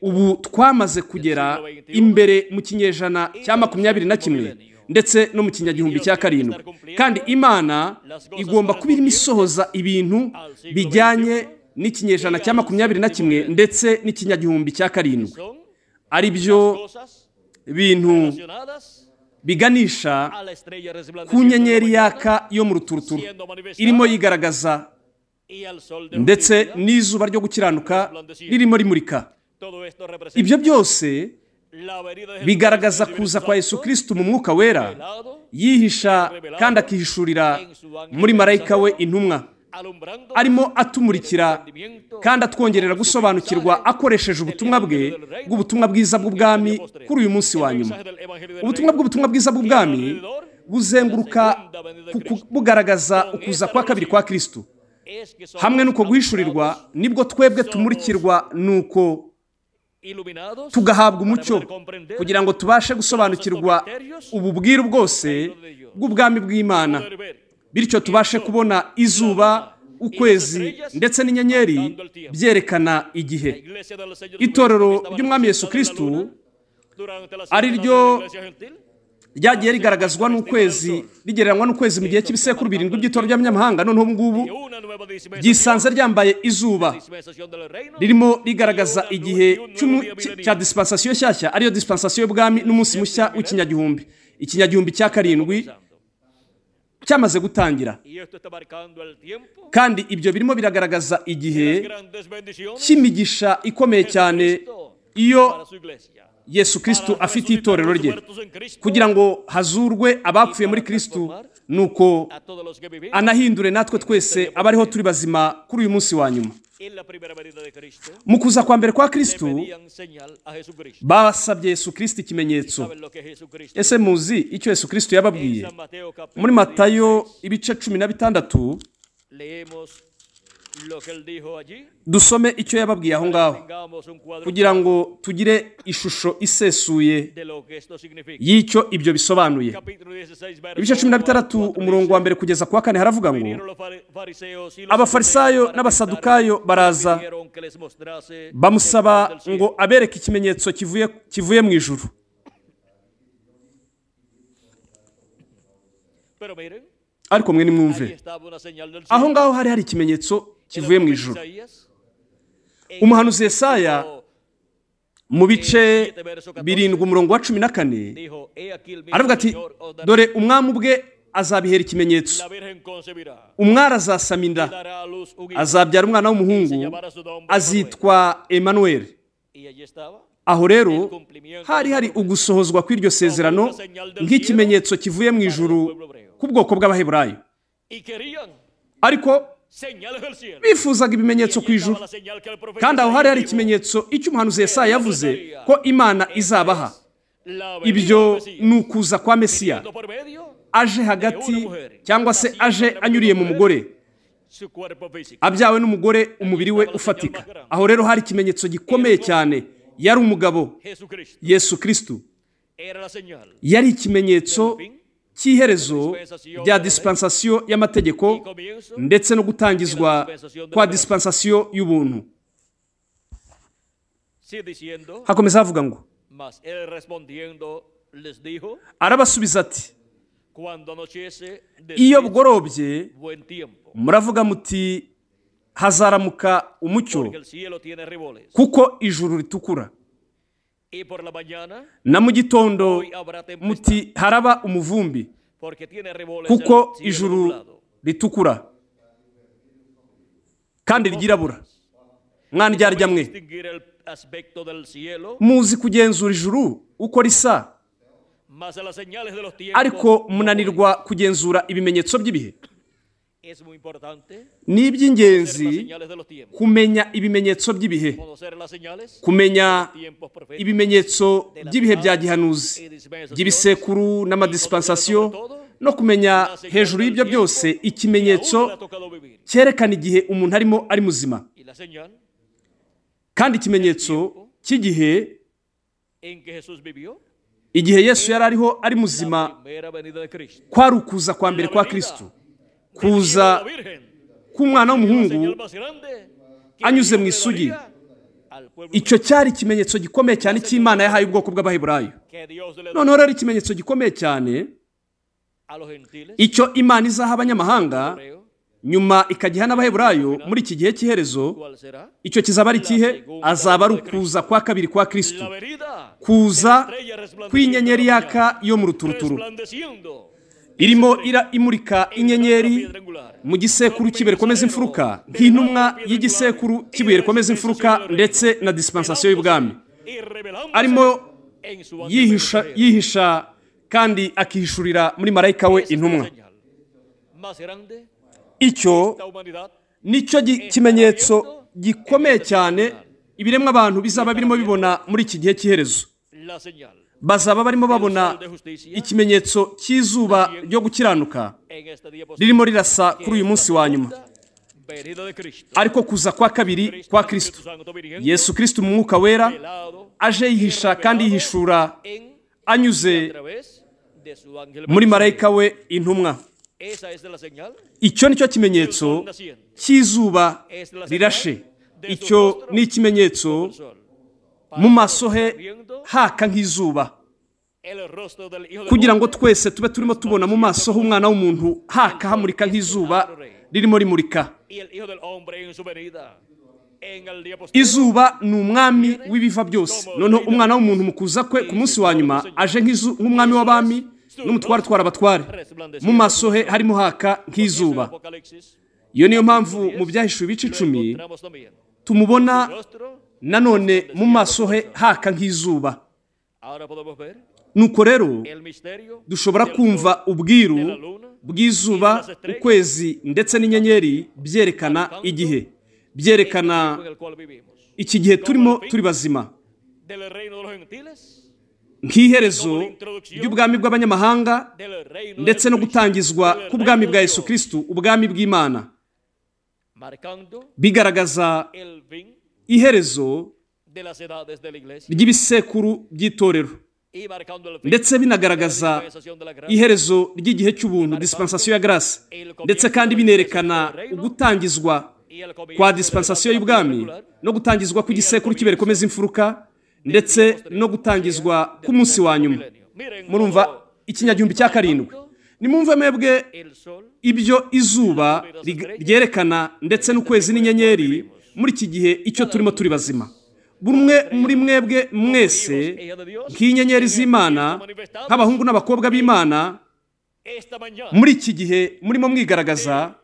ubu twamaze kugera imbere mu kinyejana cya makumyabiri na kimwe ndetse no mu kinyagihumbi cya karindwi kandi imana igomba kuba irimo isohoza ibintu bijyanye n'ikinyejana cya makumyabiri na kimwe ndetse n'ikinyagihumbi cya karindwi ari byo bintu biganisha ku nyenyeri yaka yo mu ruturuturu irimo yigaragaza ndetse n'izuba ryo gukiranuka ririmo rimurika ibyo byose bigaragaza kuza kwa Yesu kirisitu mu mwuka wera yihisha kandi akihishurira muri marayika we intumwa arimo atumurikira kandi atwongerera gusobanukirwa akoresheje ubutumwa bwe bw'ubutumwa bwiza bw'ubwami kuri uyu munsi wa nyuma ubutumwa bw'ubutumwa bwiza bw'ubwami buzenguruka bugaragaza ukuza kwa kabiri kwa kirisitu hamwe nuko guhishurirwa nibwo twebwe tumurikirwa nuko tugahabwa umucyo kugira ngo tubashe gusobanukirwa ububwire bwose bw'ubwami bw'imana bityo tubashe kubona izuba ukwezi ndetse n'inyenyeri byerekana igihe itorero ry'umwami Yesu Kristu ari ryo ryagiye rigaragazwa n'ukwezi rigereranywa n'ukwezi mu gihe cy'ibisekuru birindwi by'itora ry'abanyamahanga noneho ubu ngubu ryisanze ryambaye izuba ririmo rigaragaza igihe cya disipansasiyo nshyashya ariyo disipansasiyo y'ubwami n'umunsi mushya w'ikinyagihumbi ikinyagihumbi cya karindwi cyamaze gutangira kandi ibyo birimo biragaragaza igihe cy'imigisha ikomeye cyane iyo yesu kirisitu afite itorero rye kugira ngo hazurwe abapfuye muri kirisitu nuko anahindure natwe twese abariho turi bazima kuri uyu munsi wa nyuma mu kuza kwa mbere kwa kristu basabye yesu kristu ikimenyetso ese muzi icyo yesu kristu yababwiye muri matayo ibice cumi na bitandatu dusome icyo yababwiye aho ngaho kugira ngo tugire ishusho isesuye y'icyo ibyo bisobanuye ibice cumi na bitandatu umurongo wa mbere kugeza ku wa kane haravuga ngo abafarisayo n'abasadukayo baraza bamusaba ngo abereke ikimenyetso kivuye kivuye mu ijuru ariko mwe nimwumve aho ngaho hari hari ikimenyetso kivuye mu ijuru umuhanuzi Yesaya mu bice birindwi umurongo wa cumi na kane aravuga ati dore umwami ubwe azabihera ikimenyetso umwari azasama inda azabyara umwana w'umuhungu azitwa Emmanuel aho rero hari hari ugusohozwa kw'iryo sezerano nk'ikimenyetso kivuye mu ijuru k'ubwoko bw'abaheburayo ariko bifuzaga ibimenyetso ku ijuru kandi aho hari hari ikimenyetso icyo umuhanuzi yesaya yavuze ko imana izabaha ibyo ni ukuza kwa mesiya aje hagati cyangwa se aje anyuriye mu mugore abyawe n'umugore umubiri we ufatika aho rero hari ikimenyetso gikomeye cyane yari umugabo yesu kirisitu yari ikimenyetso cy'iherezo rya dispensation y'amategeko ndetse no gutangizwa kwa dispensation y'ubuntu hakomeza havuga ngo arabasubiza ati iyo bugorobye muravuga muti hazaramuka umucyo kuko ijuru ritukura na mu gitondo muti haraba umuvumbi kuko ijuru ritukura kandi ryirabura mwana iryarya mwe muzi kugenzura ijuru uko risa ariko munanirwa kugenzura ibimenyetso by'ibihe ni iby'ingenzi kumenya ibimenyetso by'ibihe kumenya ibimenyetso by'ibihe bya gihanuzi by'ibisekuru n'amadispensasiyo no kumenya hejuru y'ibyo byose ikimenyetso cyerekana igihe umuntu arimo ari muzima kandi ikimenyetso cy'igihe igihe yesu yari ariho ari muzima kwari ukuza kwa mbere kwa kirisitu kuza k'umwana w'umuhungu anyuze mu isugi icyo cyari ikimenyetso gikomeye cyane cy'imana yahaye ubwoko bw'abaheburayo noneho rero ikimenyetso gikomeye cyane icyo imana izaha abanyamahanga nyuma ikajya iha n'abaheburayo muri iki gihe cy'iherezo icyo kizaba ari ikihe azaba ari ukuza kwa kabiri kwa kirisitu kuza kw'inyenyeri yaka yo mu ruturuturu irimo ira imurika inyenyeri mu gisekuru cy'ibuye rikomeza imfuruka nk'intumwa y'igisekuru cy'ibuye rikomeza imfuruka ndetse na disipansasiyo y'ubwami arimo yihisha yihisha kandi akihishurira muri marayika we intumwa icyo nicyo kimenyetso gikomeye cyane ibiremwa abantu bizaba birimo bibona muri iki gihe cy'iherezo bazaba barimo babona ikimenyetso cy'izuba ryo gukiranuka ririmo rirasa kuri uyu munsi wa nyuma ariko kuza kwa kabiri kwa kirisito yesu kirisito umwuka wera aje yihisha kandi yihishura anyuze muri marayika we intumwa icyo ni cyo kimenyetso cy'izuba rirashe icyo ni ikimenyetso mu maso he haka nk'izuba kugira ngo twese tube turimo tubona mu maso h'umwana w'umuntu haka hamurika nk'izuba ririmo rimurika izuba ni umwami w'ibiva byose noneho umwana w'umuntu mu kuza kwe ku munsi wa nyuma aje nk'umwami w'abami n'umutware utwara abatware mu maso he harimo haka nk'izuba iyo niyo mpamvu mu byahishuwe ibice icumi tumubona nanone mu maso he haka nk'izuba nuko rero dushobora kumva ubwiru bw'izuba ukwezi ndetse n'inyenyeri byerekana igihe byerekana iki gihe turimo turi bazima nk'iherezo ry'ubwami bw'abanyamahanga ndetse no gutangizwa k'ubwami bwa yesu kirisitu ubwami bw'imana bigaragaza iherezo ry'ibisekuru by'itorero ndetse binagaragaza iherezo ry'igihe cy'ubuntu disipansasiyo ya garasi ndetse kandi binerekana ugutangizwa kwa disipansasiyo y'ubwami no gutangizwa kw'igisekuru cy'imbere komeza imfuruka ndetse no gutangizwa k'umunsi wa nyuma murumva ikinyagihumbi cya karindwi nimumve mwebwe ibyo izuba ryerekana ndetse n'ukwezi n'inyenyeri muri iki gihe icyo turimo turi bazima buri umwe muri mwebwe mwese nk'inyenyeri z'imana nk'abahungu n'abakobwa b'imana muri iki gihe murimo mwigaragaza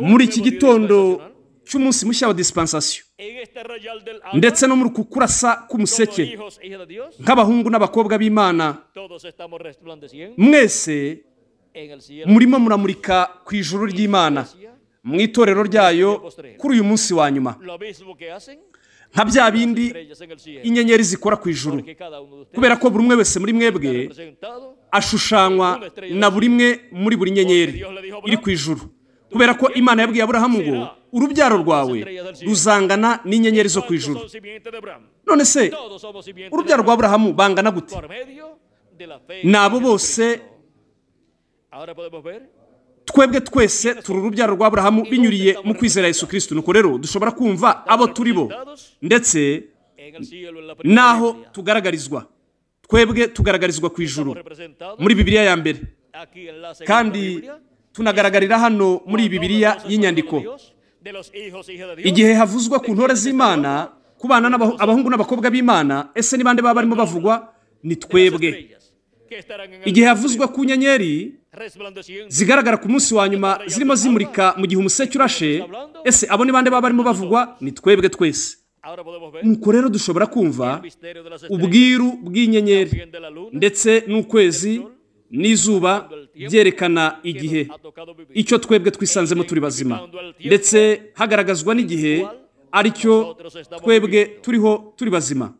muri iki gitondo cy'umunsi mushya wa disipansasiyo ndetse no muri uku kurasa k'umuseke nk'abahungu n'abakobwa b'imana mwese murimo muramurika ku ijuru ry'imana mu itorero ryayo kuri uyu munsi wa nyuma nka bya bindi inyenyeri zikora ku ijuru kubera ko buri umwe wese muri mwebwe ashushanywa na buri umwe muri buri nyenyeri iri ku ijuru kubera ko imana yabwiye aburahamu ngo urubyaro rwawe ruzangana n'inyenyeri zo ku ijuru none se urubyaro rwa aburahamu bangana gute ni abo bose twebwe twese turi urubyaro rwa burahamu binyuriye mu kwizera Yesu kirisiti nuko rero dushobora kumva abo turi bo ndetse n'aho tugaragarizwa twebwe tugaragarizwa ku ijuru muri bibiriya ya mbere kandi tunagaragarira hano muri bibiriya y'inyandiko igihe havuzwa ku ntore z'imana ku bana abahungu n'abakobwa b'imana ese ni bande baba barimo bavugwa ni twebwe igihe havuzwa ku nyenyeri zigaragara ku munsi wa nyuma zirimo zimurika mu gihe umuseke urashe ese abo ni bande baba barimo bavugwa ni twebwe twese nuko rero dushobora kumva ubwiru bw'inyenyeri ndetse n'ukwezi n'izuba byerekana igihe icyo twebwe twisanzemo turi bazima ndetse hagaragazwa n'igihe ari cyo twebwe turiho turi bazima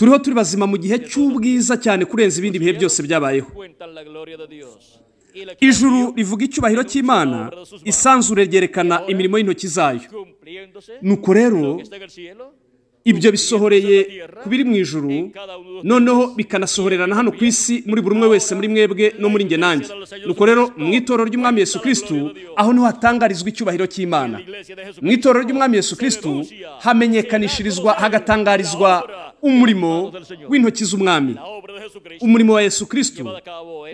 turiho turi bazima mu gihe cy'ubwiza cyane kurenza ibindi bihe byose byabayeho ijuru rivuga icyubahiro cy'imana isanzure ryerekana imirimo y'intoki zayo nuko rero ibyo bisohoreye ku biri mu ijuru noneho bikanasohorerana hano ku isi muri buri umwe wese muri mwebwe no muri njye nanjye nuko rero mu itorero ry'umwami Yesu kirisitu aho niho hatangarizwa icyubahiro cy'imana mu itorero ry'umwami Yesu kirisitu hamenyekanishirizwa hagatangarizwa umurimo w'intoki z'umwami umurimo wa Yesu kirisitu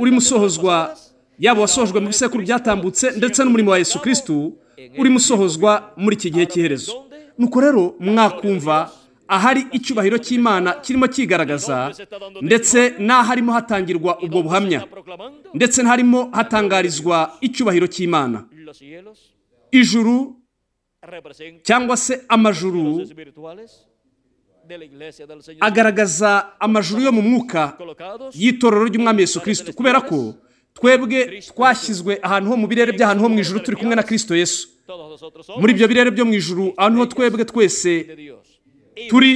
uri musohozwa yaba wasohojwe mu bisekuru byatambutse ndetse n'umurimo wa Yesu kirisitu uri musohozwa muri iki gihe cy'iherezo nuko rero mwakumva ahari icyubahiro cy'imana kirimo kigaragaza ndetse n'aharimo hatangirwa ubwo buhamya ndetse n'aharimo hatangarizwa icyubahiro cy'imana ijuru cyangwa se amajuru agaragaza amajuru yo mu mwuka y'itorero ry'umwami Yesu kirisito kubera ko twebwe twashyizwe ahantu ho mu birere by'ahantu ho mu ijuru turi kumwe na kirisito Yesu muri ibyo birere byo mu ijuru aho twebwe twese turi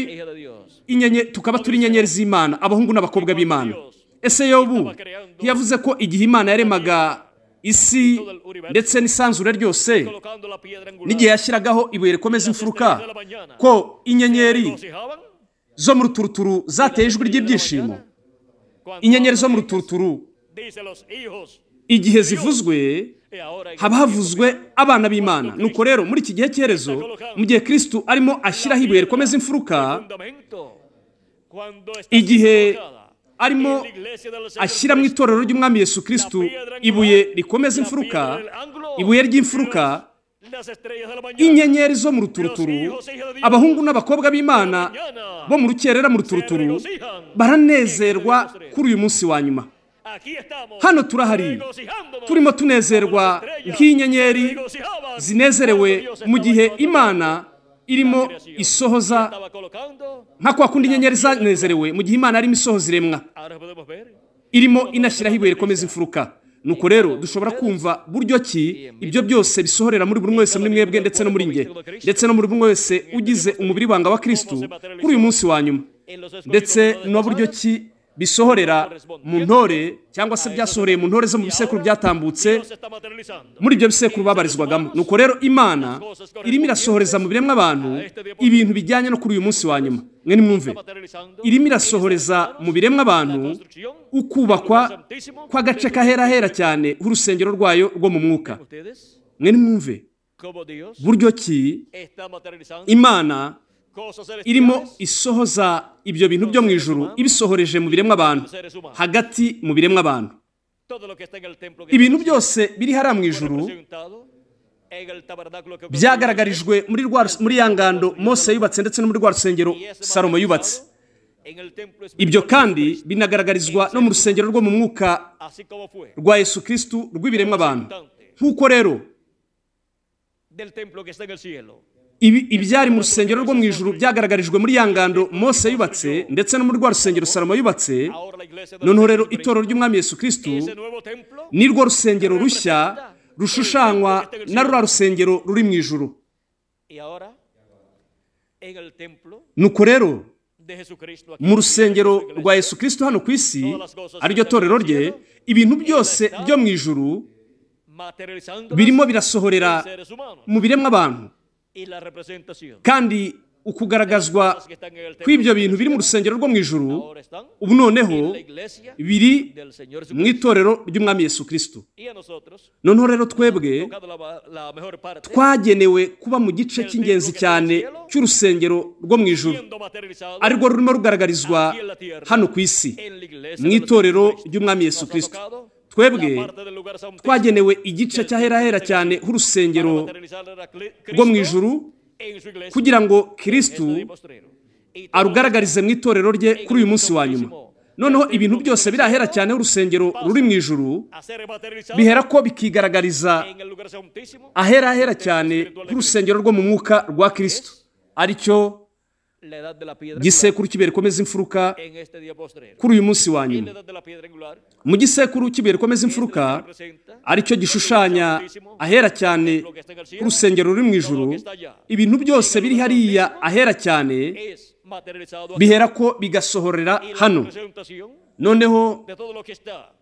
tukaba turi inyenyeri z'imana abahungu n'abakobwa b'imana ese yobu yavuze ko igihe imana yaremaga isi ndetse n'isanzure ryose n'igihe yashyiragaho ibuye rikomeza imfuruka ko inyenyeri zo mu ruturuturu zateye ijwi ry'ibyishimo inyenyeri zo mu ruturuturu igihe zivuzwe habavuzwe abana b'imana nuko rero muri iki gihe cyerezo mu gihe kirisitu arimo ashyiraho ibuye rikomeza imfuruka igihe arimo ashyira mu itorero ry'umwami Yesu kirisitu ibuye rikomeza imfuruka ibuye ry'imfuruka inyenyeri zo mu ruturuturu abahungu n'abakobwa b'imana bo mu rukerera mu ruturuturu baranezerwa kuri uyu munsi wa nyuma hano turahari turimo tunezerwa nk'inyenyeri zinezerewe mu gihe imana irimo isohoza nka kwa kundi inyenyeri zanezerewe mu gihe imana irimo isohoza iremwa irimo inashyiraho ibuye rikomeza imfuruka nuko rero dushobora kumva buryo ki ibyo byose bisohorera muri buri wese muri mwebwe ndetse no muri nge ndetse no muri buri wese ugize umubiri wanga wa kirisitu kuri uyu munsi wa nyuma ndetse na buryo ki bisohorera mu ntore cyangwa se byasohoreye mu ntore zo mu bisekuru byatambutse muri ibyo bisekuru babarizwagamo nuko rero imana irimo irasohoreza mu biremwa abantu ibintu bijyanye no kuri uyu munsi wa nyuma mwe nimwumve irimo irasohoreza mu biremwa abantu ukubakwa kw'agace kahera cyane h'urusengero rwayo rwo mu mwuka mwe nimwumve buryo ki imana irimo isohoza ibyo bintu byo mu ijuru ibisohoreje mu biremwa abantu hagati mu biremwa abantu ibintu byose biri hariya mu ijuru byagaragarijwe muri ya ngando mose yubatse ndetse no muri rwa rusengero salomo yubatse ibyo kandi binagaragarizwa no mu rusengero rwo mu mwuka rwa yesu kirisitu rw'ibiremwa abantu nk'uko rero ibyari mu rusengero rwo mu ijuru byagaragarijwe muri yangando ngando mose yubatse ndetse no muri rwa rusengero salomo yubatse noneho rero itorero ry'umwami yesu kirisitu ni rwo rusengero rushya rushushanywa na rura rusengero ruri mu ijuru nuko rero mu rusengero rwa yesu kirisitu hano ku isi ariryo torero rye ibintu byose byo mu ijuru birimo birasohorera mu biremwa abantu kandi ukugaragazwa kw'ibyo bintu biri mu rusengero rwo mu ijuru ubu noneho biri mu itorero ry'umwami Yesu kirisito noneho rero twebwe twagenewe kuba mu gice cy'ingenzi cyane cy'urusengero rwo mu ijuru arirwo rurimo rugaragarizwa hano ku isi mu itorero ry'umwami Yesu kirisito twebwe twagenewe igice cy'aherahera cyane h'urusengero rwo mu ijuru kugira ngo kirisitu arugaragarize mu itorero rye kuri uyu munsi wa nyuma noneho ibintu byose birahera cyane urusengero ruri mu ijuru bihera ko bikigaragariza ahera ahera cyane nk'urusengero rwo mu mwuka rwa kirisitu aricyo gisekuru kibera ikomeza imfuruka kuri uyu munsi wa nyuma mu gisekuru kibera ikomeza imfuruka aricyo gishushanya ahera cyane ku rusengero ruri mu ijoro ibintu byose biri hariya ahera cyane biherako bigasohorera hano noneho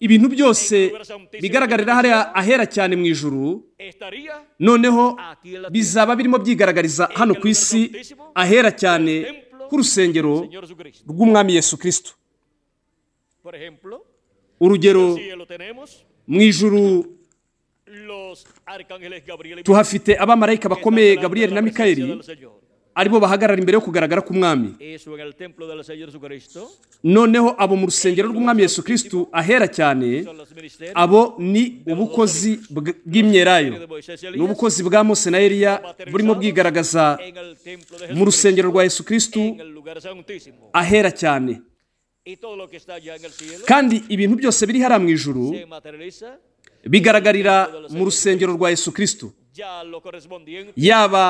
ibintu byose bigaragarira hariya ahera cyane mu ijuru noneho bizaba birimo byigaragariza hano ku isi ahera cyane k'urusengero rw'umwami yesu kirisito urugero mu ijuru tuhafite abamarayika bakomeye gaburiyeli na mikayeli aribo bahagarara imbere yo kugaragara k'umwami noneho abo mu rusengero rw'umwami yesu Kristu ahera cyane abo ni ubukozi bw'imyerayo ni ubukozi bwa mose na eliya burimo bwigaragaza mu rusengero rwa yesu Kristu ahera cyane kandi ibintu byose biri hariya mu ijuru bigaragarira mu rusengero rwa yesu Kristu yaba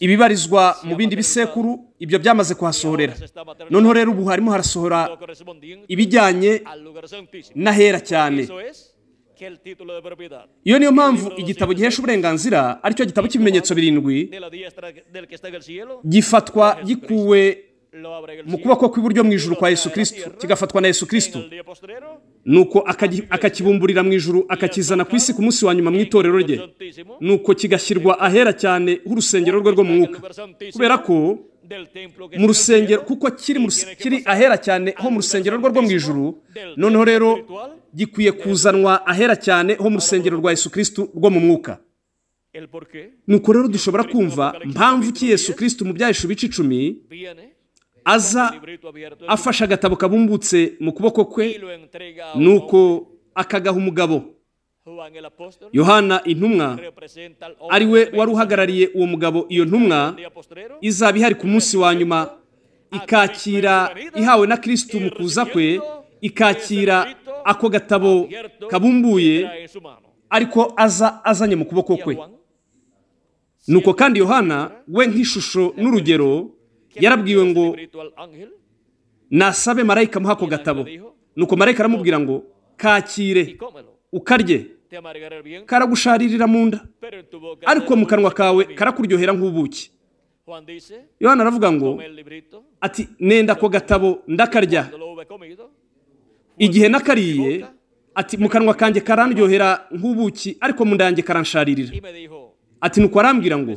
ibibarizwa mu bindi bisekuru ibyo byamaze kuhasohorera noneho rero ubu harimo harasohora ibijyanye n'ahera cyane iyo niyo mpamvu igitabo gihesha uburenganzira aricyo gitabo cy'ibimenyetso birindwi gifatwa gikuwe mu kuboko kw'iburyo mu ijuru kwa yesu kirisito kigafatwa na yesu kirisito nuko akakibumburira mu ijuru akakizana ku isi ku munsi wa nyuma mu itorero rye nuko kigashyirwa ahera cyane h'urusengero rwe rwo mu mwuka kubera ko mu rusengero kuko kiri ahera cyane ho mu rusengero rwo mu ijuru noneho rero gikwiye kuzanwa ahera cyane ho mu rusengero rwa Yesu kirisitu rwo mu mwuka nuko rero dushobora kumva mpamvu ki Yesu kirisitu mu byahishu bice icumi aza afashe agatabo kabumbutse mu kuboko kwe nuko akagaha umugabo yohana intumwa ari we wari uhagarariye uwo mugabo iyo ntumwa izaba ihari ku munsi wa nyuma ikakira ihawe na kirisitu mu kuza kwe ikakira ako gatabo kabumbuye ariko aza azanye mu kuboko kwe nuko kandi yohana we nk'ishusho n'urugero yarabwiwe ngo nasabe marayika amuha ako gatabo nuko marayika aramubwira ngo kakire ukarye karagusharirira mu nda ariko mu kanwa kawe karakuryohera nk'ubuki yohana aravuga ngo ati nenda ako gatabo ndakarya igihe nakariye ati mu kanwa kanjye karandyohera nk'ubuki ariko mu ndange karansharirira ati nuko arambwira ngo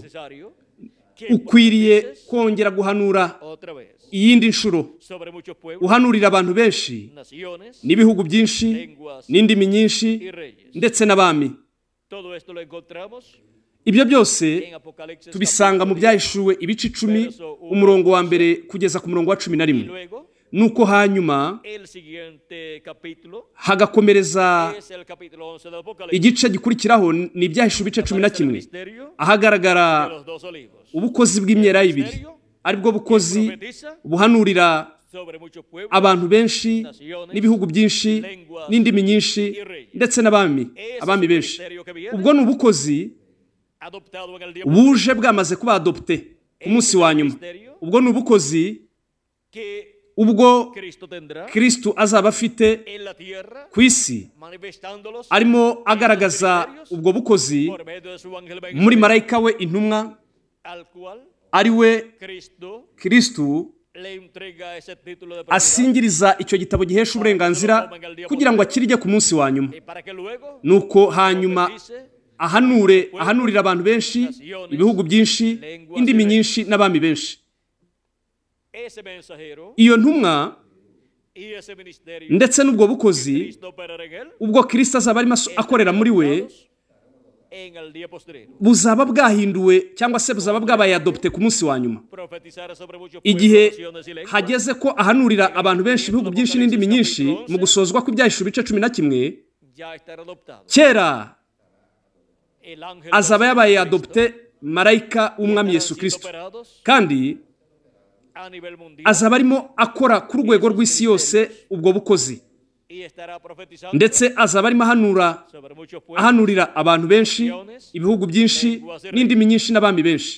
ukwiriye kongera guhanura iyindi nshuro uhanurira abantu benshi n'ibihugu byinshi n'indimi nyinshi ndetse n'abami ibyo byose tubisanga mu byahishuwe ibice icumi umurongo wa mbere kugeza ku murongo wa cumi na rimwe nuko hanyuma hagakomereza igice gikurikiraho ni ibyahishe ibice cumi na kimwe ahagaragara ubukozi bw'imyera ibiri aribwo bukozi buhanurira abantu benshi n'ibihugu byinshi n'indimi nyinshi ndetse n'abami abami benshi ubwo ni ubukozi buje bwamaze kuba adopte ku munsi wa nyuma ubwo ni ubukozi ubwo kirisitu azaba afite ku isi arimo agaragaza ubwo bukozi muri marayika we intumwa ari we kirisitu asingiriza icyo gitabo gihesha uburenganzira kugira ngo akirye ku munsi wa nyuma nuko hanyuma ahanure ahanurira abantu benshi ibihugu byinshi indimi nyinshi n'abami benshi iyo ntumwa ndetse n'ubwo bukozi ubwo kirisita azaba arimo akorera muri we buzaba bwahinduwe cyangwa se buzaba bwabaye adopte ku munsi wa nyuma igihe hageze ko ahanurira abantu benshi ibihugu byinshi n'indimi nyinshi mu gusozwa kw'ibyahishe ibice cumi na kimwe kera azaba yabaye adopte marayika w'umwami Yesu kirisito kandi azaba arimo akora ku rwego rw'isi yose ubwo bukozi ndetse azaba arimo ahanura ahanurira abantu benshi ibihugu byinshi eh, n'indimi nyinshi n'abami benshi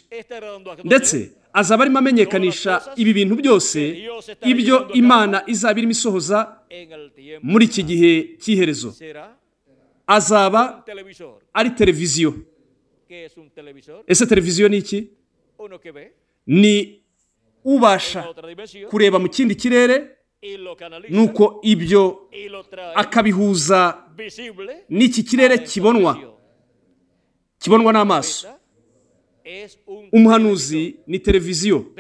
ndetse azaba arimo amenyekanisha ibi bintu byose ibyo imana izaba irimo isohoza muri iki gihe cy'iherezo azaba ari televiziyo ese televiziyo ni iki ni ubasha kureba mu kindi kirere nuko ibyo akabihuza n'iki kirere kibonwa kibonwa n'amaso umuhanuzi ni televiziyo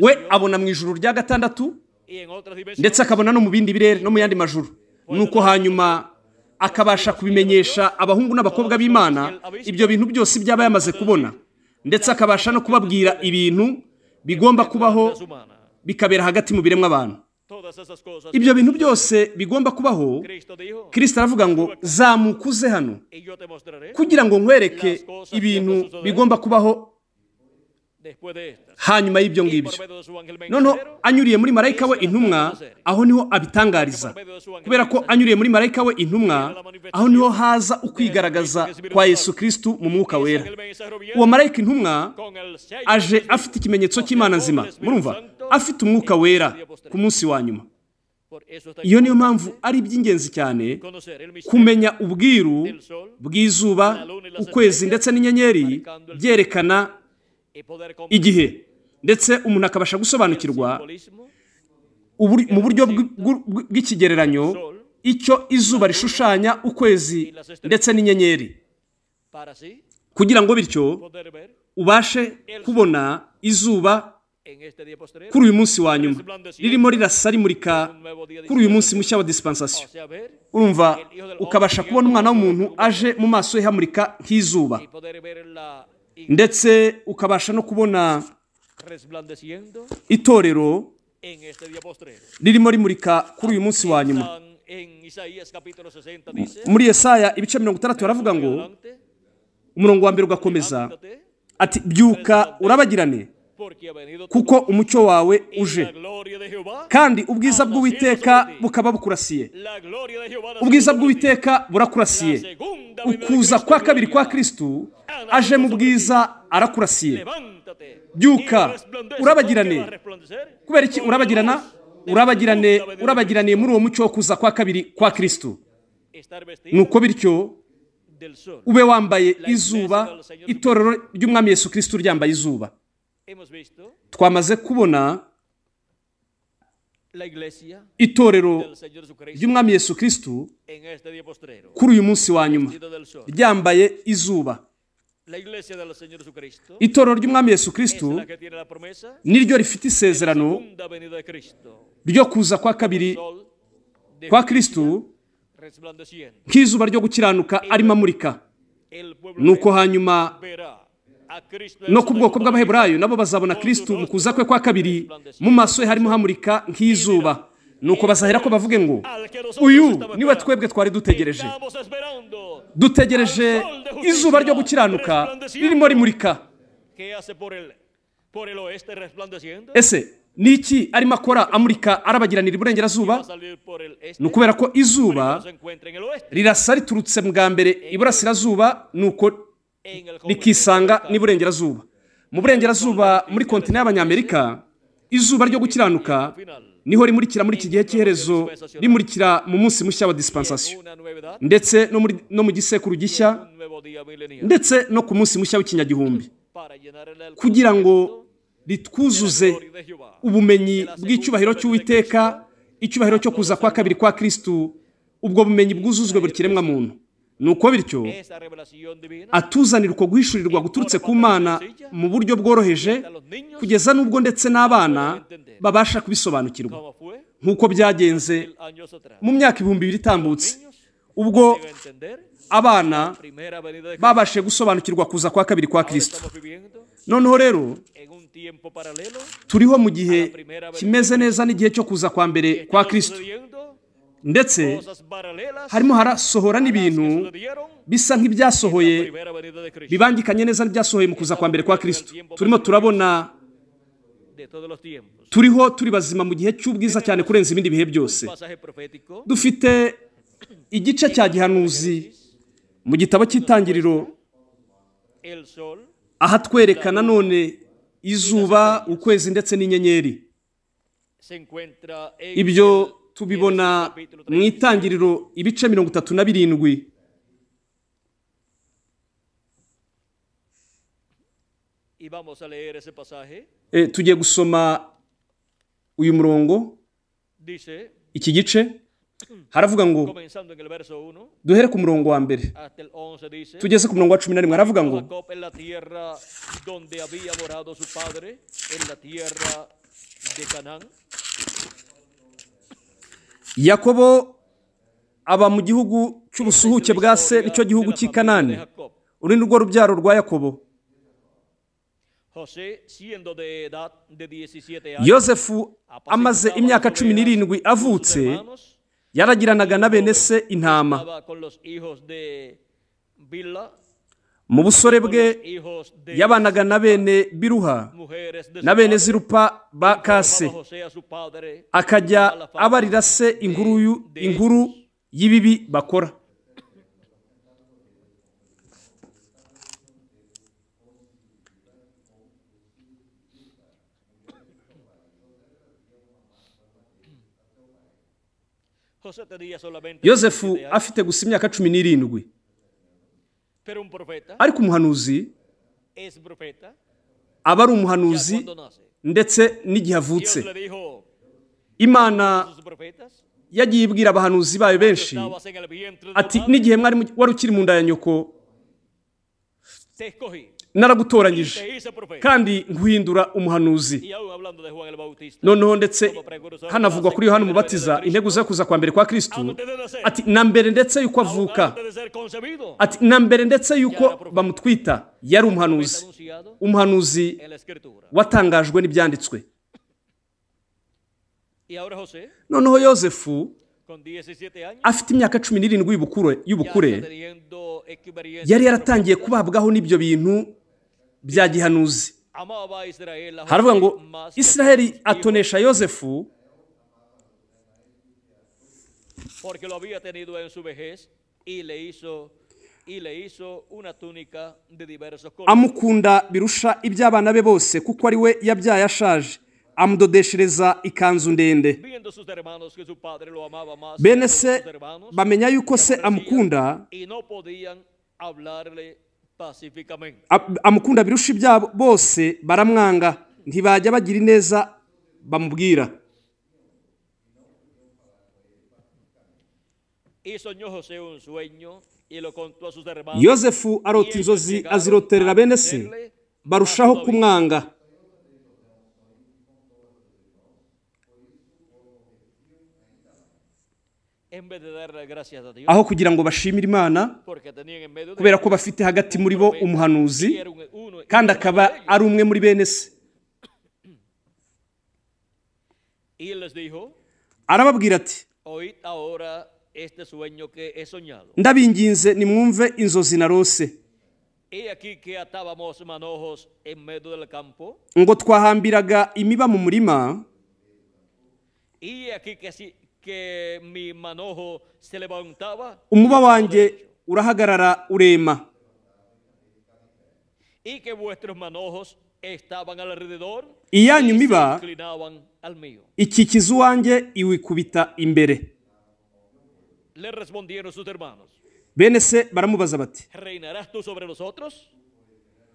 we abona mu ijoro rya gatandatu ndetse akabona no mu bindi birere no mu yandi majuru nuko hanyuma akabasha kubimenyesha abahungu n'abakobwa b'imana ibyo bintu byose byaba yamaze kubona ndetse akabasha no kubabwira ibintu bigomba kubaho bikabera hagati mu biremwa abantu ibyo bintu byose bigomba kubaho kirisita aravuga ngo zamukuze hano kugira ngo nkwereke ibintu bigomba kubaho hanyuma y'ibyo ngibyo noneho anyuriye muri marayika we intumwa aho niho abitangariza kubera ko anyuriye muri marayika we intumwa aho niho haza ukwigaragaza kwa yesu kirisitu mu mwuka wera uwo marayika intumwa aje afite ikimenyetso cy'imana nzima murumva afite umwuka wera ku munsi wa nyuma iyo niyo mpamvu ari iby'ingenzi cyane kumenya ubwiru bw'izuba ukwezi ndetse n'inyenyeri byerekana igihe ndetse umuntu akabasha gusobanukirwa mu buryo bw'ikigereranyo icyo izuba rishushanya ukwezi ndetse n'inyenyeri kugira ngo bityo ubashe kubona izuba kuri uyu munsi wa nyuma ririmo rirasa rimurika kuri uyu munsi mushya wa disipansasiyo urumva ukabasha kubona umwana w'umuntu aje mu maso he hamurika nk'izuba ndetse ukabasha no kubona itorero ririmo rimurika kuri uyu munsi wa nyuma muri Yesaya ibice mirongo itandatu baravuga ngo umurongo wa mbere ugakomeza ati byuka urabagirane kuko umucyo wawe uje kandi ubwiza bw'uwiteka bukaba bukurasiye ubwiza bw'uwiteka burakurasiye ukuza kwa kabiri kwa kirisitu aje mu bwiza arakurasiye byuka urabagirane kubera iki urabagirana urabagirane urabagiraniye muri uwo mucyo wo kuza kwa kabiri kwa kirisitu nuko bityo ube wambaye izuba itorero ry'umwami Yesu kirisiti ryambaye izuba twamaze kubona itorero ry'umwami Yesu Kristu kuri uyu munsi wa nyuma ryambaye izuba itorero ry'umwami Yesu Kristu ni ryo rifite isezerano ryo kuza kwa kabiri kwa Kristu nk'izuba ryo gukiranuka arimo amurika nuko hanyuma no ku bwoko bw'abaheburayo nabo bazabona kirisitu mu kuza kwe kwa kabiri mu maso ye harimo hamurika nk'izuba nuko bazahera ko bavuge ngo uyu niwe twebwe twari dutegereje dutegereje izuba ryo gukiranuka ririmo rimurika ese ni iki arimo akora amurika arabagiranira iburengerazuba ni ukubera ko izuba rirasa riturutse bwa mbere iburasirazuba nuko uko rikisanga n'iburengerazuba mu burengerazuba muri kontine y'abanyamerika izuba ryo gukiranuka niho rimurikira muri iki gihe cy'iherezo rimurikira mu munsi mushya wa disipansasiyo ndetse no mu gisekuru gishya ndetse no ku munsi mushya w'ikinyagihumbi kugira ngo ritwuzuze ubumenyi bw'icyubahiro cy'uwiteka icyubahiro cyo kuza kwa kabiri kwa kirisitu ubwo bumenyi bwuzuzwe buri kiremwa muntu uko bityo atuzanirwa guhishurirwa guturutse ku mana mu buryo bworoheje kugeza n'ubwo ndetse n'abana babasha kubisobanukirwa nk'uko byagenze mu myaka ibihumbi bibiri itambutse ubwo abana babashe gusobanukirwa kuza kwa kabiri kwa kirisito noneho rero turiho mu gihe kimeze neza n'igihe cyo kuza kwa mbere kwa kirisito ndetse harimo harasohora n'ibintu bisa nk'ibyasohoye bibangikanye neza n'ibyasohoye mu kuza kwa mbere kwa kirisito turimo turabona turiho turi bazima mu gihe cy'ubwiza cyane kurenza ibindi bihe byose dufite igice cya gihanuzi mu gitabo cy'itangiriro aha twerekana none izuba ukwezi ndetse n'inyenyeri ibyo tubibona mu itangiriro ibice mirongo itatu na birindwi e, tugiye gusoma uyu murongo iki gice haravuga ngo duhere ku murongo wa mbere tugeze ku murongo wa cumi na rimwe haravuga ngo yakobo aba mu gihugu cy'ubusuhuke bwa se nicyo gihugu cy'i kanani uru ni rwo rubyaro rwa yakobo yosefu amaze imyaka cumi n'irindwi avutse yaragiranaga na bene se intama mu busore bwe yabanaga na bene biruha na bene zirupa ba kase akajya abarira se inkuru y'ibibi bakora yosefu afite gusa imyaka cumi n'irindwi ariko umuhanuzi aba ari umuhanuzi ndetse n'igihe avutse imana yagiye ibwira abahanuzi bayo benshi ati n'igihe mwari wari ukiri mu nda ya nyoko naragutoranyije kandi nguhindura umuhanuzi noneho ndetse hanavugwa kuri yohani umubatiza intego zo kuza kwa mbere kwa kirisitu ati na mbere ndetse yuko avuka ati na mbere ndetse yuko bamutwita yari umuhanuzi umuhanuzi watangajwe n'ibyanditswe noneho yosefu afite imyaka cumi n'irindwi y'ubukure yari yaratangiye kubabwaho n'ibyo bintu bya gihanuzi haravuga ngo israheli atonesha yosefu amukunda birusha iby'abana be bose kuko ari we yabyaye ashaje amudodeshereza ikanzu ndende bene se bamenya yuko se amukunda amukunda birusha ibyabo bose baramwanga ntibajya bagira ineza bamubwira yosefu arota inzozi aziroterera bene se barushaho kumwanga aho kugira ngo bashimire imana kubera ko bafite hagati muri bo umuhanuzi kandi akaba ari umwe muri bene se arababwira ati ndabinginze nimwumve inzozi narose ngo twahambiraga imiba mu murima umuba wanjye urahagarara urema iyanyu miba ikikiza uwanjye iwikubita imbere bene se baramubaza bati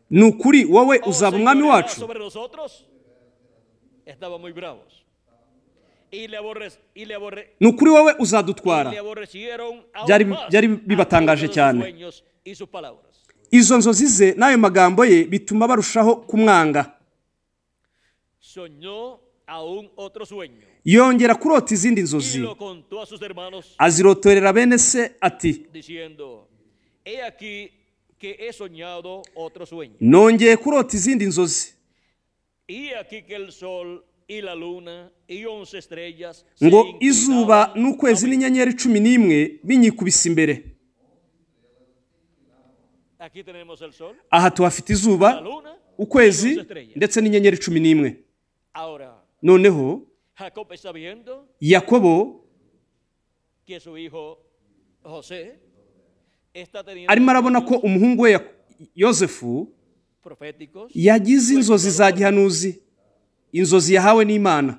ni ukuri wowe oh, uzaba umwami wacu ni ukuri wowe uzadutwara byari bibatangaje cyane izo nzozi ze n'ayo magambo ye bituma barushaho kumwanga yongera kurota izindi nzozi azirotorera bene se ati nongeye kurota izindi nzozi ngo izuba n'ukwezi n'inyenyeri cumi n'imwe binyikubise imbere aha tuhafite izuba ukwezi ndetse n'inyenyeri cumi n'imwe noneho yakobo arimo arabona ko umuhungu we yosefu yagize inzozi za gihanuzi inzozi yahawe n'imana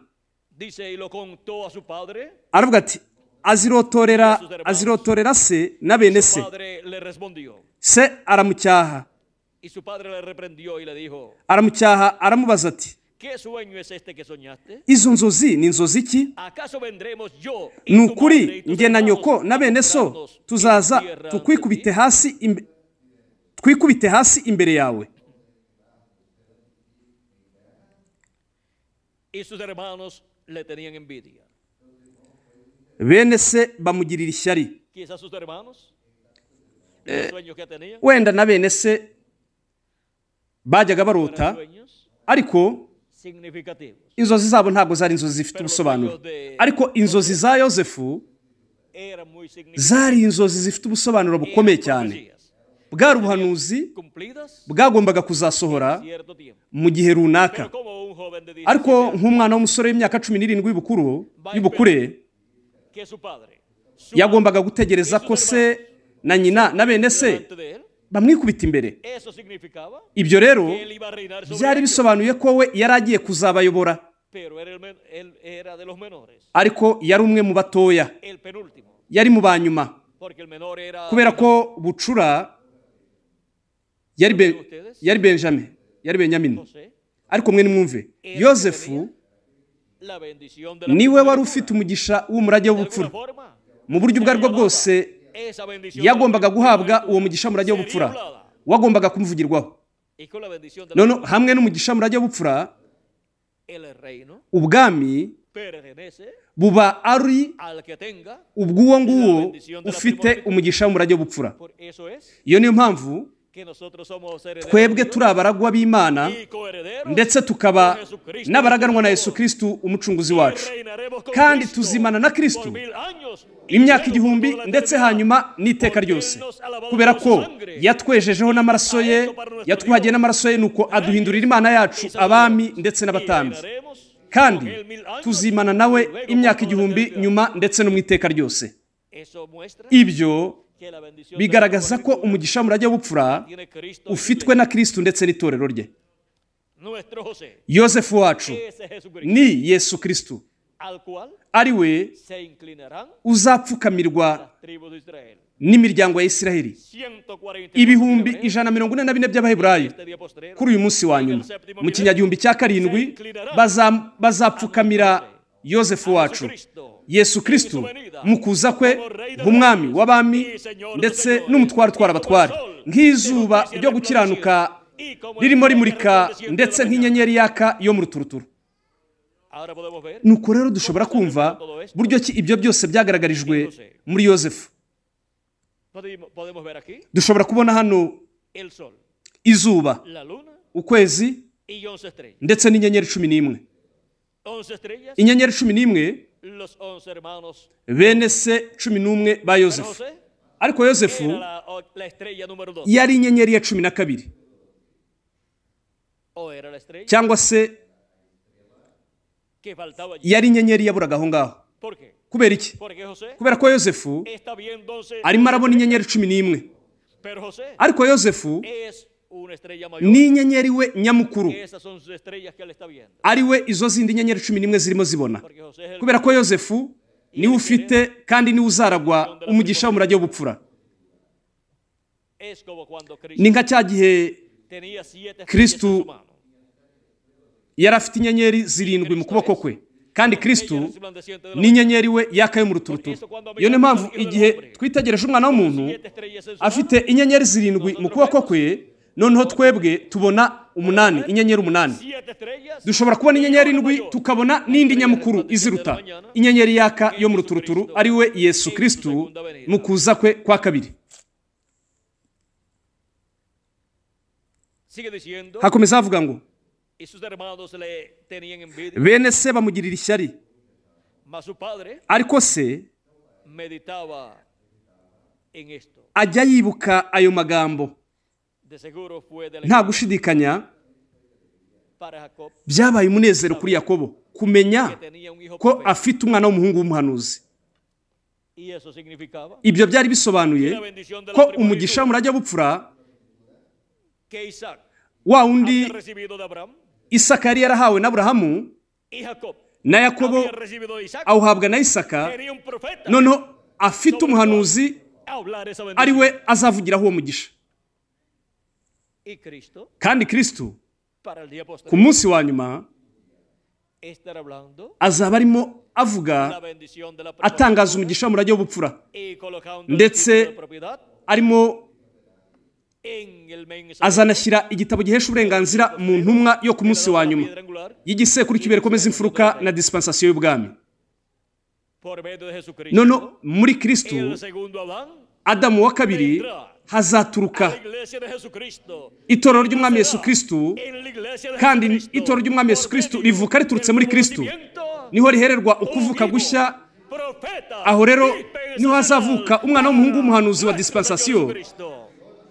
aravuga ati azirotorera azirotorera se na bene se se aramucyaha aramucyaha aramubaza ati izo nzozi ni inzozi ki ni ukuri nge na nyoko na bene so tuzaza tukwikubite hasi twikubite hasi imbere yawe y sus hermanos le tenían envidia. bene se bamugirira ishyari quizás sus hermanos eh, wenda na bene se bajyaga baruta ariko inzozi zabo ntabwo zari inzozi zifite ubusobanuro ariko inzozi za yosefu zari inzozi zifite ubusobanuro bukomeye cyane bwa buhanuzi bwagombaga kuzasohora mu gihe runaka ariko nk'umwana w'umusore w'imyaka cumi n'irindwi y'ubukure yagombaga gutegereza ko se na nyina na bene se bamwikubita imbere ibyo rero byari bisobanuye ko we yari agiye kuzabayobora ariko yari umwe mu batoya yari mu ba nyuma kubera ko bucura yari benjamin yari benyamini ariko mwe nimwumve yosefu niwe wari ufite umugisha w'umurage w'ubupfura mu buryo ubwo aribwo bwose yagombaga guhabwa uwo mugisha murage w'ubupfura wagombaga kumuvugirwaho none hamwe n'umugisha murage w'ubupfura ubwami buba ari ubw'uwo nguwo ufite umugisha w'umurage w'ubupfura iyo niyo mpamvu twebwe turi abaragwa b'imana ndetse tukaba n'abaraganwa na yesu kirisitu umucunguzi wacu kandi tuzimana na kirisitu imyaka igihumbi ndetse hanyuma n'iteka ryose kubera ko yatwejejeho n'amaraso ye yatwuhagiye n'amaraso ye nuko aduhindurira imana yacu abami ndetse n'abatambyi kandi tuzimana nawe imyaka igihumbi nyuma ndetse no mu iteka ryose ibyo bigaragaza ko umugisha murage w'ubupfura ufitwe na kirisitu ndetse n'itorero rye yosefu wacu ni yesu kirisitu ari we uzapfukamirwa n'imiryango ya israheli ibihumbi ijana mirongo ine na bine by'abaheburayi kuri uyu munsi wa nyuma mu kinyagihumbi cya karindwi bazapfukamira yosefu wacu yesu Kristu mu kuza kwe nk'umwami w'abami ndetse n'umutwaro utwara abatware nk'izuba ryo gukiranuka ririmo rimurika ndetse nk'inyenyeri yaka yo mu ruturuturu nuko rero dushobora kumva buryo ki ibyo byose byagaragarijwe muri yosefu dushobora kubona hano izuba ukwezi ndetse n'inyenyeri cumi n'imwe inyenyeri cumi n'imwe bene se cumi n'umwe ba yosefu ariko yosefu yari inyenyeri ya cumi na kabiri cyangwa se yari inyenyeri yaburaga aho ngaho kubera iki kubera ko yosefu arimo arabona inyenyeri cumi n'imwe ariko yosefu n'inyenyeri we nyamukuru ari we izo zindi nyenyeri cumi n'imwe zirimo zibona kubera ko yosefu niwe ufite kandi niwe uzaragwa umugisha w'umurage w'ubupfura ni nka cya gihe kirisitu yari afite inyenyeri zirindwi mu kuboko kwe kandi kirisitu ni inyenyeri we yaka yo mu ruturuturu iyo niyo mpamvu igihe twitegereje umwana w'umuntu afite inyenyeri zirindwi mu kuboko kwe noneho twebwe tubona umunani inyenyeri umunani dushobora kubona inyenyeri indwi tukabona n'indi nyamukuru iziruta inyenyeri yaka yo mu ruturuturu ari we yesu kirisitu mu kuza kwe kwa kabiri hakomeza havuga ngo bene se bamugirira ishyari ariko se ajya yibuka ayo magambo nta gushidikanya byabaye umunezero kuri yakobo kumenya ko afite umwana w'umuhungu w'umuhanuzi ibyo byari bisobanuye ko umugisha murajya bupfura wa wundi isaka yari yarahawe na burahamu na yakobo awuhabwa na isaka noneho afite umuhanuzi ari we azavugiraho uwo mugisha kandi kirisitu ku munsi wa nyuma azaba arimo avuga atangaza umugisha w'umurage w'ubupfura ndetse arimo azanashyira igitabo gihesha uburenganzira mu ntumwa yo ku munsi wa nyuma y'igisekuru cy'ibere komeza imfuruka na disipansasiyo y'ubwami none muri kirisitu adamu wa kabiri hazaturuka itorero ry'umwami yesu kirisitu kandi itorero ry'umwami yesu kirisitu rivuka riturutse muri kirisitu niho rihererwa ukuvuka gushya aho rero niho hazavuka umwana w'umuhungu w'umuhanuzi wa disipansasiyo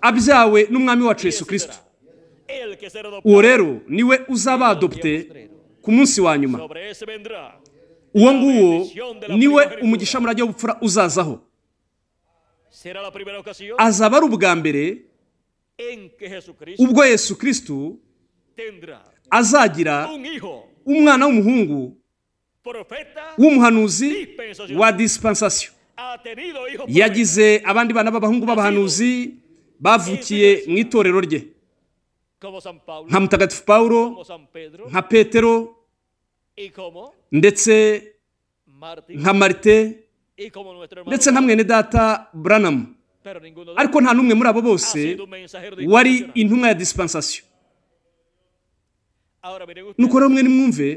abyawe n'umwami wacu yesu kirisitu uwo rero niwe uzabadopte ku munsi wa nyuma uwo nguwo niwe umugisha murajya w'ubupfura uzazaho azaba ari ubwa mbere ubwo yesu kirisitu azagira umwana w'umuhungu w'umuhanuzi wa disipansasiyo yagize abandi bana b'abahungu b'abahanuzi bavukiye mu itorero rye nka mutagatifu paul nka petero ndetse nka marite E ndetse na mwene data buranamu ariko nta n'umwe muri abo bose ah, wari intumwa ya disipansasiyo nuko rero mwe nimwumve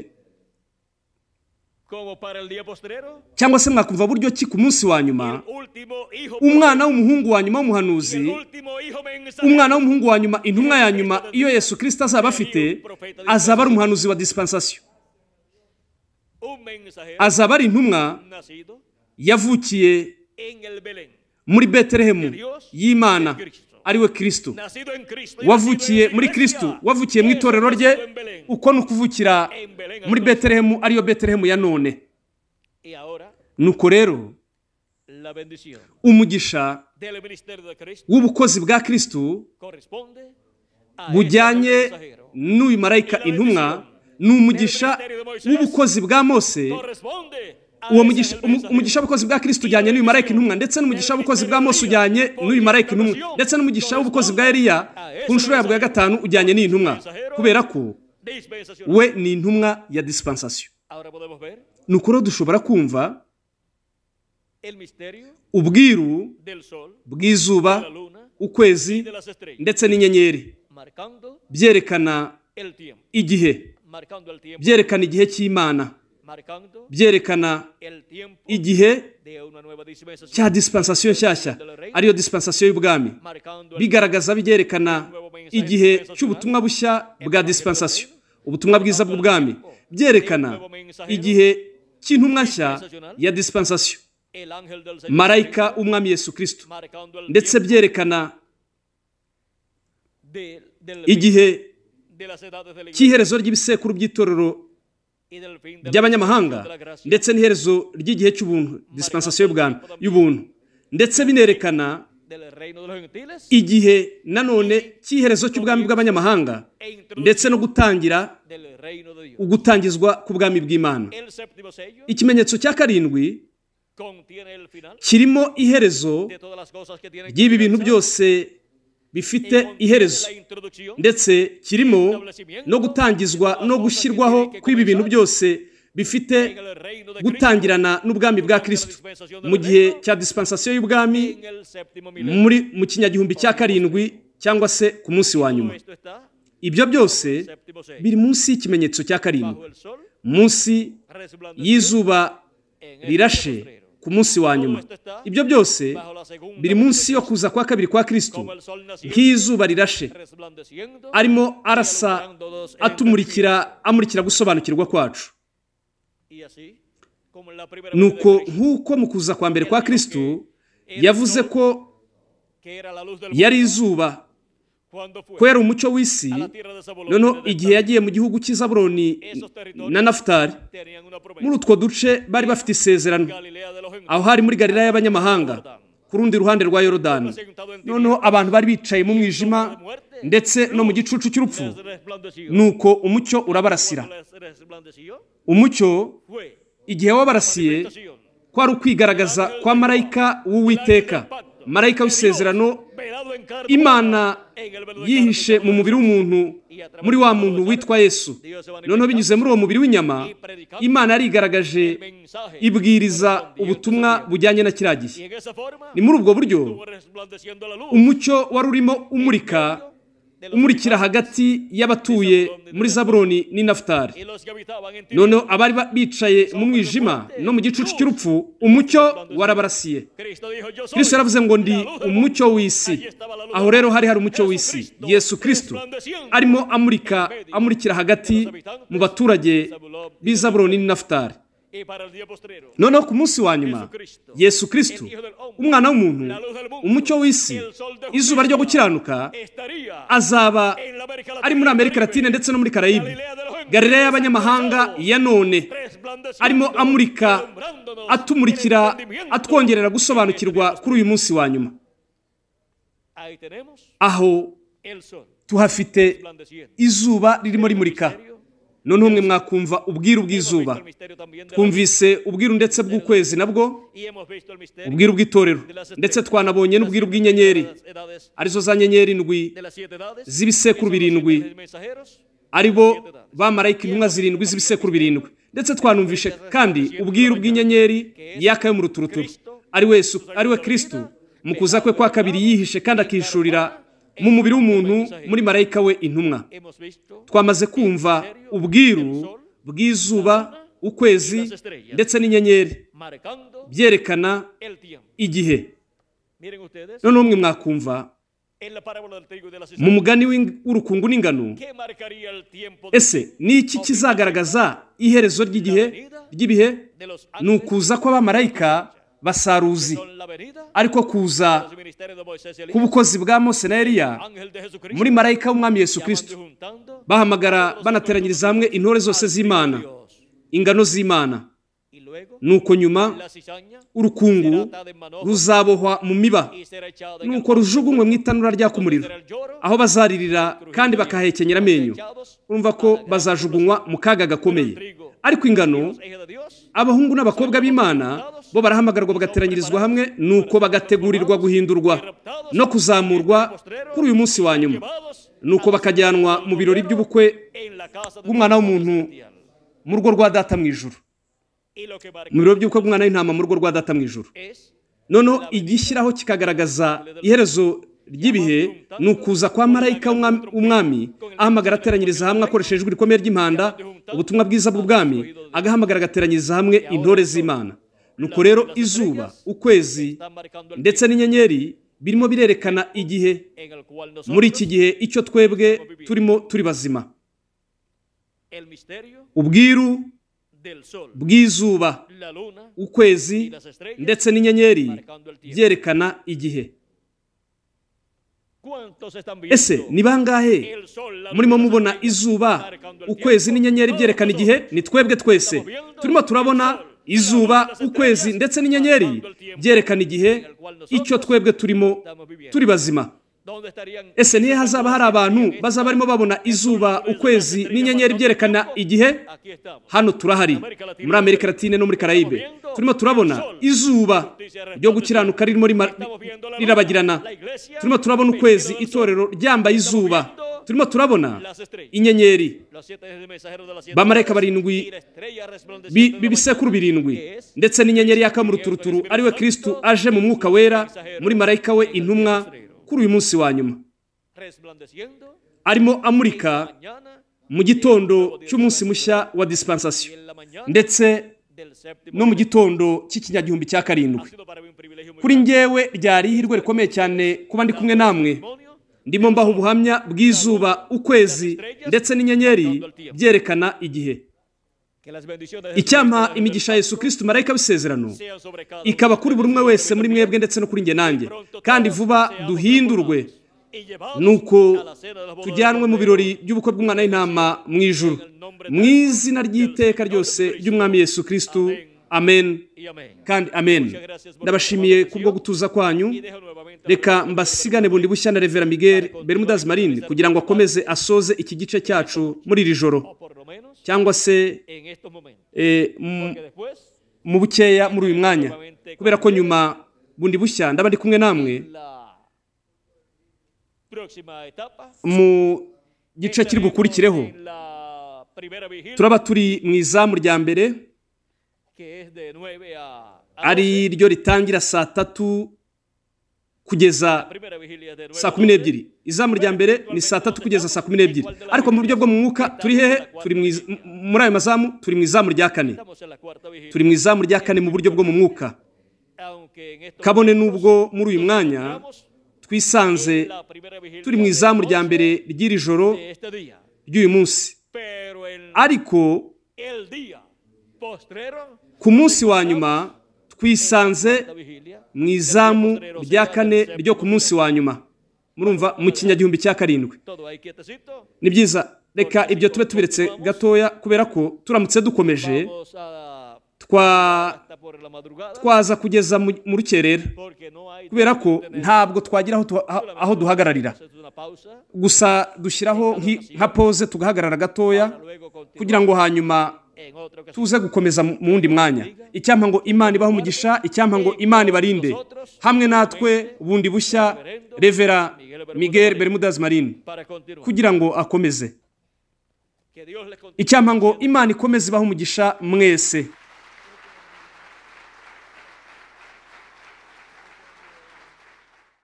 cyangwa se mwakumva buryo ki ku munsi wa nyuma umwana w'umuhungu wa nyuma w'umuhanuzi umwana w'umuhungu wa nyuma intumwa ya nyuma iyo yesu kirisita azaba afite azaba ari umuhanuzi wa disipansasiyo azaba ari intumwa yavukiye muri betelehemu y'imana ariwe Kristo wavukiye muri Kristo wavukiye mu itorero rye uko nukuvukira muri betelehemu ariyo betelehemu ya none nuko rero umugisha w'ubukozi bwa Kristo bujyanye n'uyu marayika intumwa ni umugisha w'ubukozi bwa mose uwo umugisha w'ubukozi bwa kirisiti ujyanye n'uyu marayika intumwa ndetse n'umugisha w'ubukozi bwa mose ujyanye n'uyu marayika intumwa ndetse n'umugisha w'ubukozi bwa eriya ku nshuro yabwo ya gatanu ujyanye n'iyi ntumwa kubera ko we ni intumwa ya disipansasiyo ni ukuri dushobora kumva ubwiru bw'izuba ukwezi ndetse n'inyenyeri byerekana igihe byerekana igihe cy'imana byerekana igihe cya dispensasiyo nshyashya ariyo disipansasiyo y'ubwami bigaragaza byerekana igihe cy'ubutumwa bushya bwa disipansasiyo ubutumwa bwiza bw'ubwami byerekana igihe cy'intumwa nshya ya disipansasiyo marayika umwami Yesu kirisito ndetse byerekana igihe cy'iherezo ry'ibisekuru by'itorero by'abanyamahanga ndetse n'iherezo ry'igihe cy'ubuntu disipansasiyo y'ubuntu ndetse binerekana igihe nanone cy'iherezo cy'ubwami bw'abanyamahanga e ndetse no gutangira ugutangizwa k'ubwami bw'imana ikimenyetso cya karindwi kirimo iherezo ry'ibi bintu byose bifite iherezo ndetse kirimo no gutangizwa no gushyirwaho kw'ibi bintu byose bifite gutangirana n'ubwami bwa kirisitu mu gihe cya disipansasiyo y'ubwami muri mu kinyagihumbi cya karindwi cyangwa se ku munsi wa nyuma ibyo byose biri munsi y'ikimenyetso cya karindwi munsi y'izuba rirashe ku munsi wa nyuma ibyo byose biri munsi yo kuza kwa kabiri kwa kirisitu nk'izuba rirashe arimo arasa atumurikira amurikira gusobanukirwa kwacu nuko nk'uko mu kuza kwa mbere kwa kirisitu yavuze ko yari izuba kubera umucyo w'isi noneho igihe yagiye mu gihugu cy'izaburoni na nafutari muri utwo duce bari bafite isezerano aho hari muri galera y'abanyamahanga ku rundi ruhande rwa yorodani noneho abantu bari bicaye mu mwijima ndetse no mu gicucu cy'urupfu nuko umucyo urabarasira umucyo igihe wabarasiye kwari ukwigaragaza kwa marayika w'uwiteka marayika w'isezerano imana e yihishe mu mubiri w'umuntu muri wa muntu witwa yesu noneho binyuze muri uwo mubiri w'inyama imana yarigaragaje e ibwiriza e ubutumwa bujyanye na kiriya gihe ni muri ubwo buryo umucyo wari urimo umurika umurikira hagati y'abatuye muri zaburoni ni nafutari noneho abari bicaye mu mwijima no mu gicucu cy'urupfu umucyo warabarasiye kirisito yaravuze ngo ndi umucyo w'isi aho rero hari hari umucyo w'isi yesu kirisito arimo amurika amurikira hagati mu baturage b'i zaburoni ni nafutari noneho ku munsi wa nyuma yesu kirisito umwana w'umuntu umucyo w'isi izuba ryo gukiranuka azaba ari muri amerika latine ndetse no muri karayibe garireya y'abanyamahanga ya none arimo amurika atumurikira atwongerera gusobanukirwa kuri uyu munsi wa nyuma aho tuhafite izuba ririmo rimurika none umwe mwakumva ubwiru bw'izuba twumvise ubwiru ndetse bw'ukwezi nabwo ubwiru bw'itorero ndetse twanabonye n'ubwiru bw'inyenyeri arizo za nyenyeri indwi z'ibisekuru birindwi aribo bamarayika intumwa zirindwi z'ibisekuru birindwi ndetse twanumvishe kandi ubwiru bw'inyenyeri yaka yo mu ruturuturu ari we kirisitu mu kuza kwe kwa kabiri yihishe kandi akihishurira mu mubiri w'umuntu muri marayika we intumwa twamaze kumva ubwiru bw'izuba ukwezi ndetse n'inyenyeri byerekana igihe none umwe mwakumva mu mugani w'urukungu n'ingano ese ni iki kizagaragaza iherezo ry'igihe ry'ibihe ni ukuza kw'abamarayika basaruzi ariko kuza k'ubukozi bwa Mose na Eliya muri marayika w'umwami Yesu kirisito bahamagara banateranyiriza hamwe intore zose z'imana ingano z'imana nuko nyuma urukungu ruzabohwa mu miba nuko rujugunywe mu itanura rya umuriro aho bazaririra kandi bakahekenyera amenyo urumva ko bazajugunywa mu kaga gakomeye ariko ingano abahungu n'abakobwa b'imana bo barahamagarwa bagateranyirizwa hamwe nuko bagategurirwa guhindurwa no kuzamurwa kuri uyu munsi wa nyuma nuko bakajyanwa mu birori by'ubukwe bw'umwana w'umuntu mu rugo rwa data mu ijuru mu biro by'ubukwe bw'umwana w'intama mu rugo rwa data mu ijuru noneho igishyiraho kikagaragaza iherezo ry'ibihe ni ukuza kwa marayika w'umwami ahamagara ateranyiriza hamwe akoresheje ijwi rikomeye ry'impanda ubutumwa bwiza bw'ubwami agahamagara agateranyiriza hamwe intore z'imana nuko rero izuba ukwezi ndetse n'inyenyeri birimo birerekana igihe muri iki gihe icyo twebwe turimo turi bazima ubwiru bw'izuba ukwezi ndetse n'inyenyeri byerekana igihe ese ni bangahe murimo mubona izuba ukwezi n'inyenyeri byerekana igihe ni twebwe twese turimo turabona izuba ukwezi ndetse n'inyenyeri byerekana igihe icyo twebwe turimo turi bazima ese niyo hazaba hari abantu bazaba barimo babona izuba ukwezi n'inyenyeri byerekana igihe hano turahari muri amerika latine no muri karayibe turimo turabona izuba ryo gukiranuka ririmo rirabagirana turimo turabona ukwezi itorero ryambaye izuba turimo turabona inyenyeri bamarayika barindwi b'ibisekuru birindwi ndetse n'inyenyeri yaka mu ruturuturu ariwe kirisitu aje mu mwuka wera muri marayika we intumwa kuri uyu munsi wa nyuma arimo amurika mu gitondo cy'umunsi mushya wa disipansasiyo ndetse no mu gitondo cy'ikinyagihumbi cya karindwi kuri ngewe ryari ihirwe rikomeye cyane kuba ndi kumwe namwe ndimo mbaha ubuhamya bw'izuba ukwezi ndetse n'inyenyeri byerekana igihe icyampa imigisha Yesu Kristu marayika w'isezerano ikaba kuri buri umwe wese muri mwebwe ndetse no kuri njye nanjye kandi vuba duhindurwe nuko tujyanwe mu birori by'ubukwe bw'umwana w'intama mu ijuru mu izina ry'iteka ryose ry'umwami Yesu Kristu amen kandi amen ndabashimiye kubwo gutuza kwanyu reka mbasigane bundi bushya na revera miguel berimudazi marine kugira ngo akomeze asoze iki gice cyacu muri iri joro cyangwa se eh, mu bukeya muri uyu mwanya kubera ko nyuma bundi bushya ndaba ndi kumwe namwe mu gice kiri bukurikireho turaba turi mu izamu rya mbere ari ryo ritangira saa tatu kugeza saa kumi n'ebyiri izamu rya mbere ni saa tatu kugeza saa kumi n'ebyiri ariko mu buryo bwo mu mwuka turi hehe turi muri ayo mazamu turi mu izamu rya kane turi mu izamu rya kane mu buryo bwo mu mwuka kabone n'ubwo muri uyu mwanya twisanze turi mu izamu rya mbere ry'iri joro ry'uyu munsi ariko ku munsi wa nyuma twisanze mu izamu rya kane ryo ku munsi wa nyuma murumva mu kinyagihumbi cya karindwi ni byiza reka ibyo tube tubiretse gatoya kubera ko turamutse dukomeje twa twaza kugeza mu rukerera kubera ko ntabwo twagira aho duhagararira gusa dushyiraho nka pose tugahagarara gatoya kugira ngo hanyuma Eh, tuze gukomeza mu wundi mwanya icyampa ngo imana ibaho umugisha icyampa ngo imana ibarinde hamwe natwe bundi bushya revera miguel bermudas marine kugira ngo akomeze icyampa ngo imana ikomeze ibaho umugisha mwese